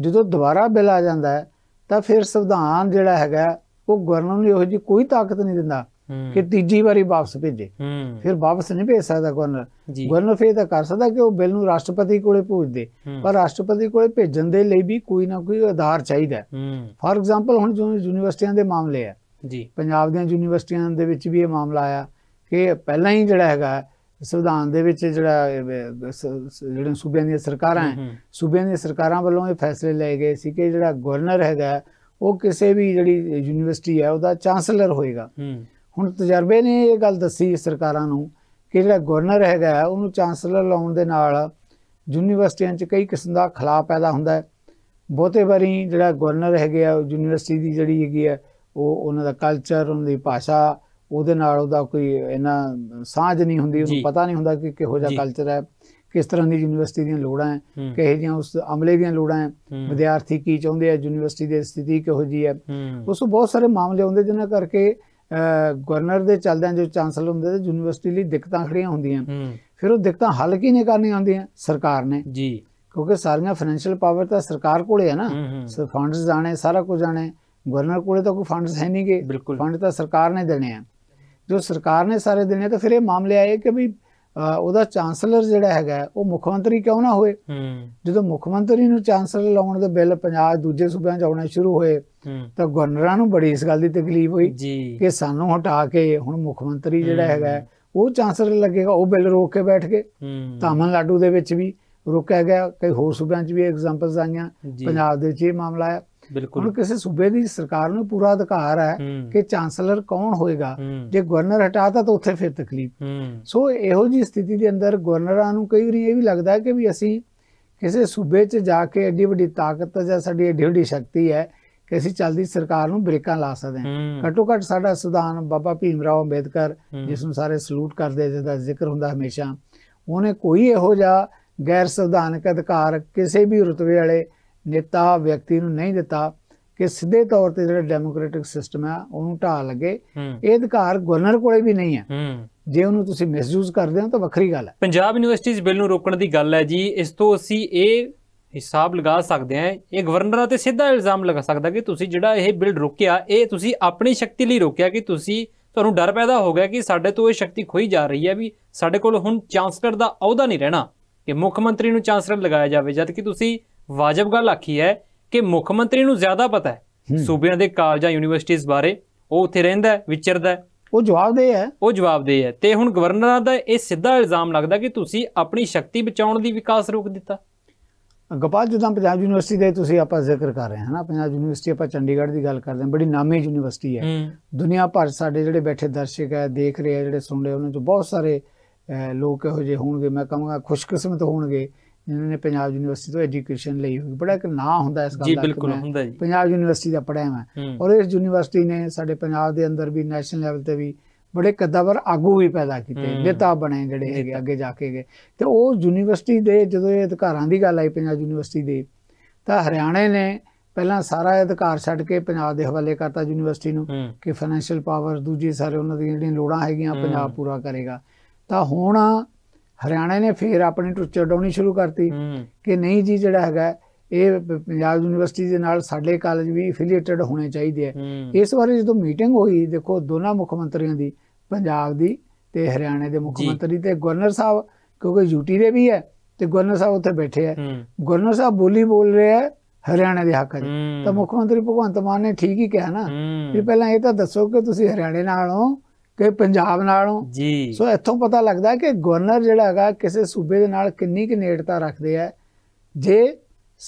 ਜਦੋਂ ਦੁਬਾਰਾ ਬਿੱਲ ਆ ਜਾਂਦਾ ਹੈ ਤਾਂ ਫਿਰ ਸੰਵਿਧਾਨ ਜਿਹੜਾ ਹੈਗਾ ਉਹ ਗਵਰਨਰ ਨੂੰ ਇਹੋ ਜੀ ਕੋਈ ਤਾਕਤ ਨਹੀਂ ਦਿੰਦਾ ਕਿ ਤੀਜੀ ਵਾਰੀ ਵਾਪਸ ਭੇਜੇ ਫਿਰ ਵਾਪਸ ਨਹੀਂ ਭੇਜ ਸਕਦਾ ਗਵਰਨਰ ਗਵਰਨਰ ਫੇਰ ਤਾਂ ਕਰ ਸਕਦਾ ਕਿ ਉਹ ਬਿੱਲ ਨੂੰ ਰਾਸ਼ਟਰਪਤੀ ਕੋਲੇ ਭੇਜ ਦੇ ਪਰ ਰਾਸ਼ਟਰਪਤੀ ਕੋਲੇ ਭੇਜਣ ਦੇ ਲਈ ਵੀ ਕੋਈ ਨਾ ਕੋਈ ਆਧਾਰ ਚਾਹੀਦਾ ਫਾਰ ਐਗਜ਼ਾਮਪਲ ਹੁਣ ਯੂਨੀਵਰਸਿਟੀਆਂ ਦੇ ਮਾਮਲੇ ਆ ਜੀ ਪੰਜਾਬ ਦੀਆਂ ਯੂਨੀਵਰਸਿਟੀਆਂ ਦੇ ਵਿੱਚ ਵੀ ਇਹ ਮਾਮਲਾ ਆਇਆ ਕਿ ਪਹਿਲਾਂ ਹੀ ਜਿਹੜਾ ਹੈਗਾ ਸੰਵਿਧਾਨ ਦੇ ਵਿੱਚ ਜਿਹੜਾ ਜਿਹੜੇ ਸੂਬਿਆਂ ਦੀਆਂ ਸਰਕਾਰਾਂ ਹੈ ਸੂਬਿਆਂ ਦੀਆਂ ਸਰਕਾਰਾਂ ਵੱਲੋਂ ਇਹ ਫੈਸਲੇ ਲਏ ਗਏ ਸੀ ਕਿ ਜਿਹੜਾ ਗਵਰਨਰ ਹੈਗਾ ਉਹ ਕਿਸੇ ਵੀ ਜਿਹੜੀ ਯੂਨੀਵਰਸਿਟੀ ਹੈ ਉਹਦਾ ਚਾਂਸਲਰ ਹੋਏਗਾ ਹੁਣ ਤਜਰਬੇ ਨੇ ਇਹ ਗੱਲ ਦੱਸੀ ਸਰਕਾਰਾਂ ਨੂੰ ਕਿ ਜਿਹੜਾ ਗਵਰਨਰ ਹੈਗਾ ਉਹਨੂੰ ਚਾਂਸਲਰ ਲਾਉਣ ਦੇ ਨਾਲ ਯੂਨੀਵਰਸਿਟੀਆਂ 'ਚ ਕਈ ਕਿਸਮ ਦਾ ਖਲਾਅ ਪੈਦਾ ਹੁੰਦਾ ਹੈ ਬਹੁਤੇ ਵਾਰੀ ਜਿਹੜਾ ਗਵਰਨਰ ਹੈਗਾ ਉਹ ਯੂਨੀਵਰਸਿਟੀ ਦੀ ਜਿਹੜੀ ਹੈਗੀ ਹੈ ਉਹ ਉਹਨਾਂ ਦਾ ਕਲਚਰ ਉਹਨਾਂ ਦੀ ਭਾਸ਼ਾ ਉਹਦੇ ਨਾਲ ਉਹਦਾ ਕੋਈ ਇੰਨਾ ਸਾਂਝ ਨਹੀਂ ਹੁੰਦੀ ਉਹਨੂੰ ਪਤਾ ਨਹੀਂ ਹੁੰਦਾ ਕਿ ਕਿਹੋ ਜਿਹਾ ਕਲਚਰ ਹੈ ਕਿਸ ਤਰ੍ਹਾਂ ਦੀ ਯੂਨੀਵਰਸਿਟੀ ਦੀਆਂ ਲੋੜਾਂ ਹੈ ਕਿਹੋ ਜਿਹਾ ਉਸ ਅਮਲੇ ਦੀਆਂ ਲੋੜਾਂ ਹੈ ਵਿਦਿਆਰਥੀ ਕੀ ਚਾਹੁੰਦੇ ਆ ਯੂਨੀਵਰਸਿਟੀ ਦੀ ਸਥਿਤੀ ਕਿਹੋ ਜੀ ਹੈ ਉਸ ਨੂੰ ਬਹੁਤ ਸਾਰੇ ਮਾਮਲੇ ਹੁੰਦੇ ਜਿਨ੍ਹਾਂ ਕਰਕੇ ਗਵਰਨਰ ਦੇ ਚੱਲਦਿਆਂ ਜੋ ਚਾਂਸਲਰ ਹੁੰਦੇ ਤੇ ਯੂਨੀਵਰਸਿਟੀ ਲਈ ਦਿੱਕਤਾਂ ਖੜੀਆਂ ਹੁੰਦੀਆਂ ਫਿਰ ਉਹ ਦਿੱਕਤਾਂ ਹੱਲ ਕੀ ਨੇ ਕਰਨੀਆਂ ਆਉਂਦੀਆਂ ਸਰਕਾਰ ਨੇ ਜੀ ਕਿਉਂਕਿ ਸਾਰੀਆਂ ਫਾਈਨੈਂਸ਼ੀਅਲ ਪਾਵਰ ਤਾਂ ਸਰਕਾਰ ਕੋਲੇ ਹੈ ਨਾ ਫੰਡਸ ਜਾਣੇ ਸਾਰਾ ਕੁਝ ਜਾਣੇ ਗਵਰਨਰ ਕੋਲੇ ਤਾਂ ਕੋਈ ਫੰਡਸ ਹੈ ਨਹੀਂਗੇ ਫੰਡ ਤਾਂ ਸਰਕਾਰ ਨੇ ਦੇਣੇ ਆ ਜੋ ਸਰਕਾਰ ਨੇ ਸਾਰੇ ਦਿਨੇ ਤਾਂ ਫਿਰ ਇਹ ਮਾਮਲੇ ਆਏ ਕਿ ਵੀ ਉਹਦਾ ਚਾਂਸਲਰ ਜਿਹੜਾ ਹੈਗਾ ਉਹ ਮੁੱਖ ਮੰਤਰੀ ਕਿਉਂ ਨਾ ਹੋਏ ਜਦੋਂ ਮੁੱਖ ਮੰਤਰੀ ਨੂੰ ਚਾਂਸਲਰ ਲਾਉਣ ਦੇ ਬਿੱਲ ਪੰਜਾਬ ਦੂਜੇ ਸੂਬਿਆਂ 'ਚ ਆਉਣੇ ਸ਼ੁਰੂ ਹੋਏ ਤਾਂ ਗਵਰਨਰਾਂ ਨੂੰ ਬੜੀ ਇਸ ਗੱਲ ਦੀ ਤਕਲੀਫ ਹੋਈ ਕਿ ਸਾਨੂੰ ਹਟਾ ਕੇ ਹੁਣ ਮੁੱਖ ਮੰਤਰੀ ਜਿਹੜਾ ਹੈਗਾ ਉਹ ਚਾਂਸਲਰ ਲੱਗੇਗਾ ਉਹ ਬਿੱਲ ਰੋਕ ਕੇ ਬੈਠ ਤਾਮਨ ਤਾਮਿਲਨਾਡੂ ਦੇ ਵਿੱਚ ਵੀ ਰੁਕਿਆ ਗਿਆ ਕਈ ਹੋਰ ਸੂਬਿਆਂ 'ਚ ਵੀ ਐਗਜ਼ਾਮਪਲਸ ਆਈਆਂ ਪੰਜਾਬ ਦੇ ਵਿੱਚ ਇਹ ਮਾਮਲਾ ਆਇਆ ਬਿਲਕੁਲ ਹੁਣ ਕਿਸੇ ਸੂਬੇ ਦੀ ਸਰਕਾਰ ਨੂੰ ਪੂਰਾ ਅਧਿਕਾਰ ਹੈ ਕਿ ਚਾਂਸਲਰ ਕੌਣ ਹੋਏਗਾ ਜੇ ਗਵਰਨਰ ਹਟਾਤਾ ਤਾਂ ਉੱਥੇ ਫਿਰ ਤਕਲੀਫ ਸੋ ਇਹੋ ਜੀ ਸਥਿਤੀ ਦੇ ਅੰਦਰ ਗਵਰਨਰਾਂ ਨੂੰ ਕਈ ਵਾਰੀ ਇਹ ਵੀ ਲੱਗਦਾ ਹੈ ਕਿ ਵੀ ਅਸੀਂ ਕਿਸੇ ਸੂਬੇ 'ਚ ਜਾ ਕੇ ਐਡੀ ਵੱਡੀ ਤਾਕਤ ਜਾਂ ਸਾਡੀ ਐਡੀ ਵੱਡੀ ਸ਼ਕਤੀ ਹੈ ਕਿ ਅਸੀਂ ਚੱਲਦੀ ਸਰਕਾਰ ਨੂੰ ਬ੍ਰੇਕਾਂ ਲਾ ਸਕਦੇ ਹਾਂ ਘੱਟੋ ਘੱਟ ਸਾਡਾ ਸੁਧਾਨ ਬਾਬਾ ਭੀਮ ਰਾਓ ਅੰਬੇਦਕਰ ਜਿਸ ਨੂੰ ਸਾਰੇ ਸਲੂਟ ਕਰਦੇ ਜਿਹਦਾ ਜ਼ਿਕਰ ਹੁੰਦਾ ਹਮੇਸ਼ਾ ਉਹਨੇ ਕੋਈ ਇਹੋ ਜਿਹਾ ਗੈਰ ਸੰਵਿਧਾਨਕ ਅਧਿਕਾਰ ਕਿਸੇ ਵੀ ਰਤਵੇ ਵਾਲੇ ਨੇਤਾ ਵਿਅਕਤੀ ਨੂੰ ਨਹੀਂ ਦਿੱਤਾ ਕਿ ਸਿੱਧੇ ਤੌਰ ਤੇ ਜਿਹੜਾ ਡੈਮੋਕ੍ਰੈਟਿਕ ਸਿਸਟਮ ਹੈ ਉਹਨੂੰ ਢਾ ਲਗੇ ਇਹ ਅਧਿਕਾਰ ਗਵਰਨਰ ਕੋਲੇ ਵੀ ਨਹੀਂ ਹੈ ਜੇ ਉਹਨੂੰ ਤੁਸੀਂ ਮਿਸਯੂਜ਼ ਕਰਦੇ ਹੋ ਤਾਂ ਵੱਖਰੀ ਗੱਲ ਹੈ ਪੰਜਾਬ ਯੂਨੀਵਰਸਿਟੀਜ਼ ਬਿੱਲ ਨੂੰ ਰੋਕਣ ਦੀ ਗੱਲ ਹੈ ਜੀ ਇਸ ਤੋਂ ਅਸੀਂ ਇਹ ਹਿਸਾਬ ਲਗਾ ਸਕਦੇ ਹਾਂ ਇਹ ਗਵਰਨਰਾਂ ਤੇ ਸਿੱਧਾ ਇਲਜ਼ਾਮ ਲਗਾ ਸਕਦਾ ਕਿ ਤੁਸੀਂ ਜਿਹੜਾ ਇਹ ਬਿੱਲ ਰੋਕਿਆ ਇਹ ਤੁਸੀਂ ਆਪਣੀ ਸ਼ਕਤੀ ਲਈ ਰੋਕਿਆ ਕਿ ਤੁਸੀਂ ਤੁਹਾਨੂੰ ਡਰ ਪੈਦਾ ਹੋ ਗਿਆ ਕਿ ਸਾਡੇ ਤੋਂ ਇਹ ਸ਼ਕਤੀ ਖੋਈ ਜਾ ਰਹੀ ਹੈ ਵੀ ਸਾਡੇ ਕੋਲ ਹੁਣ ਚਾਂਸਲਰ ਦਾ ਅਹੁਦਾ ਨਹੀਂ ਰਹਿਣਾ ਕਿ ਮੁੱਖ ਮੰਤਰੀ ਨੂੰ ਚਾਂਸਲਰ ਲਗਾਇਆ ਜਾਵੇ ਜਦ ਕਿ ਤੁਸੀਂ ਵਾਜਬ ਗੱਲ ਆਖੀ ਹੈ ਕਿ ਮੁੱਖ ਮੰਤਰੀ ਨੂੰ ਜ਼ਿਆਦਾ ਪਤਾ ਹੈ ਸੂਬਿਆਂ ਦੇ ਕਾਲਜਾਂ ਯੂਨੀਵਰਸਿਟੀਆਂ ਬਾਰੇ ਉਹ ਉੱਥੇ ਰਹਿੰਦਾ ਵਿਚਰਦਾ ਉਹ ਦੇ ਹੈ ਉਹ ਦੇ ਹੈ ਤੇ ਹੁਣ ਗਵਰਨਰਾਂ ਦਾ ਇਹ ਸਿੱਧਾ ਇਲਜ਼ਾਮ ਲੱਗਦਾ ਕਿ ਤੁਸੀਂ ਆਪਣੀ ਸ਼ਕਤੀ ਬਚਾਉਣ ਦੀ ਵਿਕਾਸ ਰੋਕ ਦਿੱਤਾ ਗੋਪਾਲ ਜਦੋਂ ਪੰਜਾਬ ਯੂਨੀਵਰਸਿਟੀ ਦੇ ਤੁਸੀਂ ਆਪਾਂ ਜ਼ਿਕਰ ਕਰ ਰਹੇ ਹਾਂ ਨਾ ਪੰਜਾਬ ਯੂਨੀਵਰਸਿਟੀ ਆਪਾਂ ਚੰਡੀਗੜ੍ਹ ਦੀ ਗੱਲ ਕਰਦੇ ਹਾਂ ਬੜੀ ਨਾਮੀ ਯੂਨੀਵਰਸਿਟੀ ਹੈ ਦੁਨੀਆ ਭਰ ਸਾਡੇ ਜਿਹੜੇ ਬੈਠੇ ਦਰਸ਼ਕ ਹੈ ਦੇਖ ਰਹੇ ਹੈ ਜਿਹੜੇ ਸੁਣ ਰਹੇ ਉਹਨਾਂ ਚ ਬਹੁਤ ਸਾਰੇ ਲੋਕ ਇਹੋ ਜਿਹੇ ਹੋਣਗੇ ਮੈਂ ਕਹਾਂਗਾ ਖੁਸ਼ਕਿਸਮਤ ਹੋਣਗੇ ਇਹਨਾਂ ਨੇ ਪੰਜਾਬ ਯੂਨੀਵਰਸਿਟੀ ਤੋਂ ਐਜੂਕੇਸ਼ਨ ਲਈ ਹੋਈ ਬੜਾ ਇੱਕ ਨਾਂ ਹੁੰਦਾ ਇਸ ਗੱਲ ਦਾ ਜੀ ਬਿਲਕੁਲ ਹੁੰਦਾ ਜੀ ਪੰਜਾਬ ਯੂਨੀਵਰਸਿਟੀ ਦਾ ਪੜਿਆ ਮੈਂ ਔਰ ਇਸ ਯੂਨੀਵਰਸਿਟੀ ਨੇ ਸਾਡੇ ਪੰਜਾਬ ਦੇ ਅੰਦਰ ਵੀ ਨੈਸ਼ਨਲ ਲੈਵਲ ਤੇ ਵੀ ਬੜੇ ਕਦਾਵਰ ਆਗੂ ਵੀ ਪੈਦਾ ਕੀਤੇ ਨੇਤਾ ਬਣੇ ਜਿਹੜੇ ਹੈਗੇ ਅੱਗੇ ਜਾ ਕੇ ਗਏ ਤੇ ਉਹ ਯੂਨੀਵਰਸਿਟੀ ਦੇ ਜਦੋਂ ਇਹ ਅਧਿਕਾਰਾਂ ਦੀ ਗੱਲ ਆਈ ਪੰਜਾਬ ਯੂਨੀਵਰਸਿਟੀ ਦੇ ਤਾਂ ਹਰਿਆਣੇ ਨੇ ਪਹਿਲਾਂ ਸਾਰਾ ਅਧਿਕਾਰ ਛੱਡ ਕੇ ਪੰਜਾਬ ਦੇ ਹਵਾਲੇ ਕਰਤਾ ਯੂਨੀਵਰਸਿਟੀ ਨੂੰ ਕਿ ਫਾਈਨੈਂਸ਼ੀਅਲ ਪਾਵਰ ਦੂਜੀ ਸਾਰੇ ਉਹਨਾਂ ਦੀਆਂ ਜਿਹੜੀਆਂ ਲੋੜਾਂ ਹੈਗੀਆਂ ਪੰਜਾਬ ਪੂਰਾ ਕਰੇਗਾ ਤਾਂ ਹੁਣ ਹਰਿਆਣਾ ਨੇ ਫੇਰ ਆਪਣੀ ਟੁੱਚ ਡਾਉਣੀ ਸ਼ੁਰੂ ਕਰਤੀ ਕਿ ਨਹੀਂ ਜੀ ਜਿਹੜਾ ਹੈਗਾ ਇਹ ਪੰਜਾਬ ਯੂਨੀਵਰਸਿਟੀ ਦੇ ਨਾਲ ਸਾਡੇ ਕਾਲਜ ਵੀ ਅਫੀਲੀਏਟਡ ਹੋਣੇ ਚਾਹੀਦੇ ਐ ਇਸ ਵਾਰੀ ਜਦੋਂ ਮੀਟਿੰਗ ਹੋਈ ਦੇਖੋ ਦੋਨਾਂ ਮੁੱਖ ਮੰਤਰੀਆਂ ਦੀ ਪੰਜਾਬ ਦੀ ਤੇ ਹਰਿਆਣਾ ਦੇ ਮੁੱਖ ਮੰਤਰੀ ਤੇ ਗਵਰਨਰ ਸਾਹਿਬ ਕਿਉਂਕਿ ਯੂਟੀ ਦੇ ਵੀ ਐ ਤੇ ਗਵਰਨਰ ਸਾਹਿਬ ਉੱਥੇ ਬੈਠੇ ਐ ਗਵਰਨਰ ਸਾਹਿਬ ਬੋਲੀ ਬੋਲ ਰਹੇ ਐ ਹਰਿਆਣਾ ਦੇ ਹੱਕ 'ਚ ਤਾਂ ਮੁੱਖ ਮੰਤਰੀ ਭਗਵੰਤ ਮਾਨ ਨੇ ਠੀਕ ਹੀ ਕਿਹਾ ਨਾ ਵੀ ਪਹਿਲਾਂ ਇਹ ਤਾਂ ਦੱਸੋ ਕਿ ਤੁਸੀਂ ਹਰਿਆਣੇ ਨਾਲ ਹੋ ਕਿ ਪੰਜਾਬ ਨਾਲੋਂ ਜੀ ਸੋ ਇੱਥੋਂ ਪਤਾ ਲੱਗਦਾ ਕਿ ਗਵਰਨਰ ਜਿਹੜਾ ਹੈਗਾ ਕਿਸੇ ਸੂਬੇ ਦੇ ਨਾਲ ਕਿੰਨੀ ਕਿ ਨੇੜਤਾ ਰੱਖਦੇ ਆ ਜੇ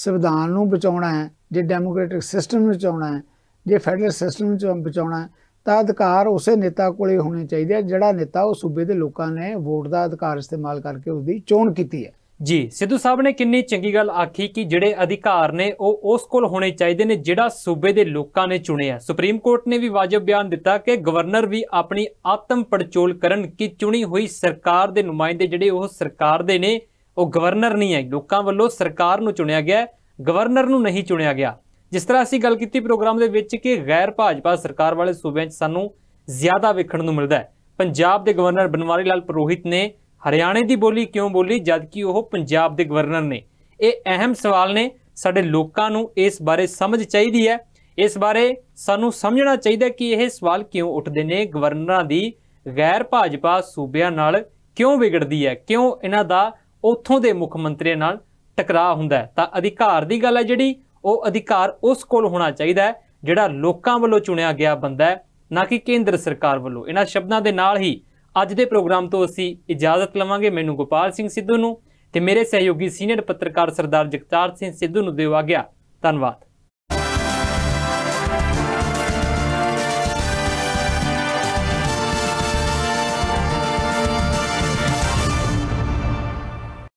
ਸੰਵਿਧਾਨ ਨੂੰ ਬਚਾਉਣਾ ਹੈ ਜੇ ਡੈਮੋਕ੍ਰੈਟਿਕ ਸਿਸਟਮ ਨੂੰ ਬਚਾਉਣਾ ਹੈ ਜੇ ਫੈਡਰਲ ਸਿਸਟਮ ਨੂੰ ਬਚਾਉਣਾ ਹੈ ਤਾਂ ਅਧਿਕਾਰ ਉਸੇ ਨੇਤਾ ਕੋਲੇ ਹੋਣੇ ਚਾਹੀਦੇ ਆ ਜਿਹੜਾ ਨੇਤਾ ਉਹ ਸੂਬੇ ਦੇ ਲੋਕਾਂ ਨੇ ਵੋਟ ਦਾ ਅਧਿਕਾਰ ਇਸਤੇਮਾਲ ਕਰਕੇ ਉਸ ਦੀ ਚੋਣ ਕੀਤੀ ਹੈ ਜੀ ਸਿੱਧੂ ਸਾਹਿਬ ਨੇ ਕਿੰਨੀ ਚੰਗੀ ਗੱਲ ਆਖੀ ਕਿ ਜਿਹੜੇ ਅਧਿਕਾਰ ਨੇ ਉਹ ਉਸ ਕੋਲ ਹੋਣੇ ਚਾਹੀਦੇ ਨੇ ਜਿਹੜਾ ਸੂਬੇ ਦੇ ਲੋਕਾਂ ਨੇ ਚੁਣਿਆ ਸੁਪਰੀਮ ਕੋਰਟ ਨੇ ਵੀ ਵਾਜਬ ਬਿਆਨ ਦਿੱਤਾ ਕਿ ਗਵਰਨਰ ਵੀ ਆਪਣੀ ਆਤਮ ਪੜਚੋਲ ਕਰਨ ਕਿ ਚੁਣੀ ਹੋਈ ਸਰਕਾਰ ਦੇ ਨੁਮਾਇੰਦੇ ਜਿਹੜੇ ਉਹ ਸਰਕਾਰ ਦੇ ਨੇ ਉਹ ਗਵਰਨਰ ਨਹੀਂ ਹੈ ਲੋਕਾਂ ਵੱਲੋਂ ਸਰਕਾਰ ਨੂੰ ਚੁਣਿਆ ਗਿਆ ਗਵਰਨਰ ਨੂੰ ਨਹੀਂ ਚੁਣਿਆ ਗਿਆ ਜਿਸ ਤਰ੍ਹਾਂ ਅਸੀਂ ਗੱਲ ਕੀਤੀ ਪ੍ਰੋਗਰਾਮ ਦੇ ਵਿੱਚ ਕਿ ਗੈਰ ਭਾਜਪਾ ਸਰਕਾਰ ਵਾਲੇ ਸੂਬਿਆਂ 'ਚ ਸਾਨੂੰ ਜ਼ਿਆਦਾ ਵੇਖਣ ਨੂੰ ਮਿਲਦਾ ਹੈ ਪੰਜਾਬ ਦੇ ਗਵਰਨਰ ਬਨਵਾਰੀ ਲਾਲ ਪ੍ਰੋਹਿਤ ਨੇ ਹਰਿਆਣੇ ਦੀ ਬੋਲੀ ਕਿਉਂ ਬੋਲੀ ਜਦਕਿ ਉਹ ਪੰਜਾਬ ਦੇ ਗਵਰਨਰ ਨੇ ਇਹ ਅਹਿਮ ਸਵਾਲ ਨੇ ਸਾਡੇ ਲੋਕਾਂ ਨੂੰ ਇਸ ਬਾਰੇ ਸਮਝ ਚਾਹੀਦੀ ਹੈ ਇਸ ਬਾਰੇ ਸਾਨੂੰ ਸਮਝਣਾ ਚਾਹੀਦਾ ਕਿ ਇਹ ਸਵਾਲ ਕਿਉਂ ਉੱਠਦੇ ਨੇ ਗਵਰਨਰਾਂ ਦੀ ਗੈਰ ਭਾਜਪਾ ਸੂਬਿਆਂ ਨਾਲ ਕਿਉਂ ਵਿਗੜਦੀ ਹੈ ਕਿਉਂ ਇਹਨਾਂ ਦਾ ਉੱਥੋਂ ਦੇ ਮੁੱਖ ਮੰਤਰੀਆਂ ਨਾਲ ਟਕਰਾਅ ਹੁੰਦਾ ਹੈ ਤਾਂ ਅਧਿਕਾਰ ਦੀ ਗੱਲ ਹੈ ਜਿਹੜੀ ਉਹ ਅਧਿਕਾਰ ਉਸ ਕੋਲ ਹੋਣਾ ਚਾਹੀਦਾ ਹੈ ਜਿਹੜਾ ਲੋਕਾਂ ਵੱਲੋਂ ਚੁਣਿਆ ਗਿਆ ਬੰਦਾ ਹੈ ਨਾ ਕਿ ਕੇਂਦਰ ਸਰਕਾਰ ਵੱਲੋਂ ਇਹਨਾਂ ਸ਼ਬਦਾਂ ਦੇ ਨਾਲ ਹੀ ਅੱਜ ਦੇ ਪ੍ਰੋਗਰਾਮ ਤੋਂ ਅਸੀਂ ਇਜਾਜ਼ਤ ਲਵਾਂਗੇ ਮੈਨੂੰ ਗੋਪਾਲ ਸਿੰਘ ਸਿੱਧੂ ਨੂੰ ਤੇ ਮੇਰੇ ਸਹਿਯੋਗੀ ਸੀਨੀਅਰ ਪੱਤਰਕਾਰ ਸਰਦਾਰ ਜਗਤਾਰ ਸਿੰਘ ਸਿੱਧੂ ਨੂੰ ਦੇਵਾ ਗਿਆ ਧੰਨਵਾਦ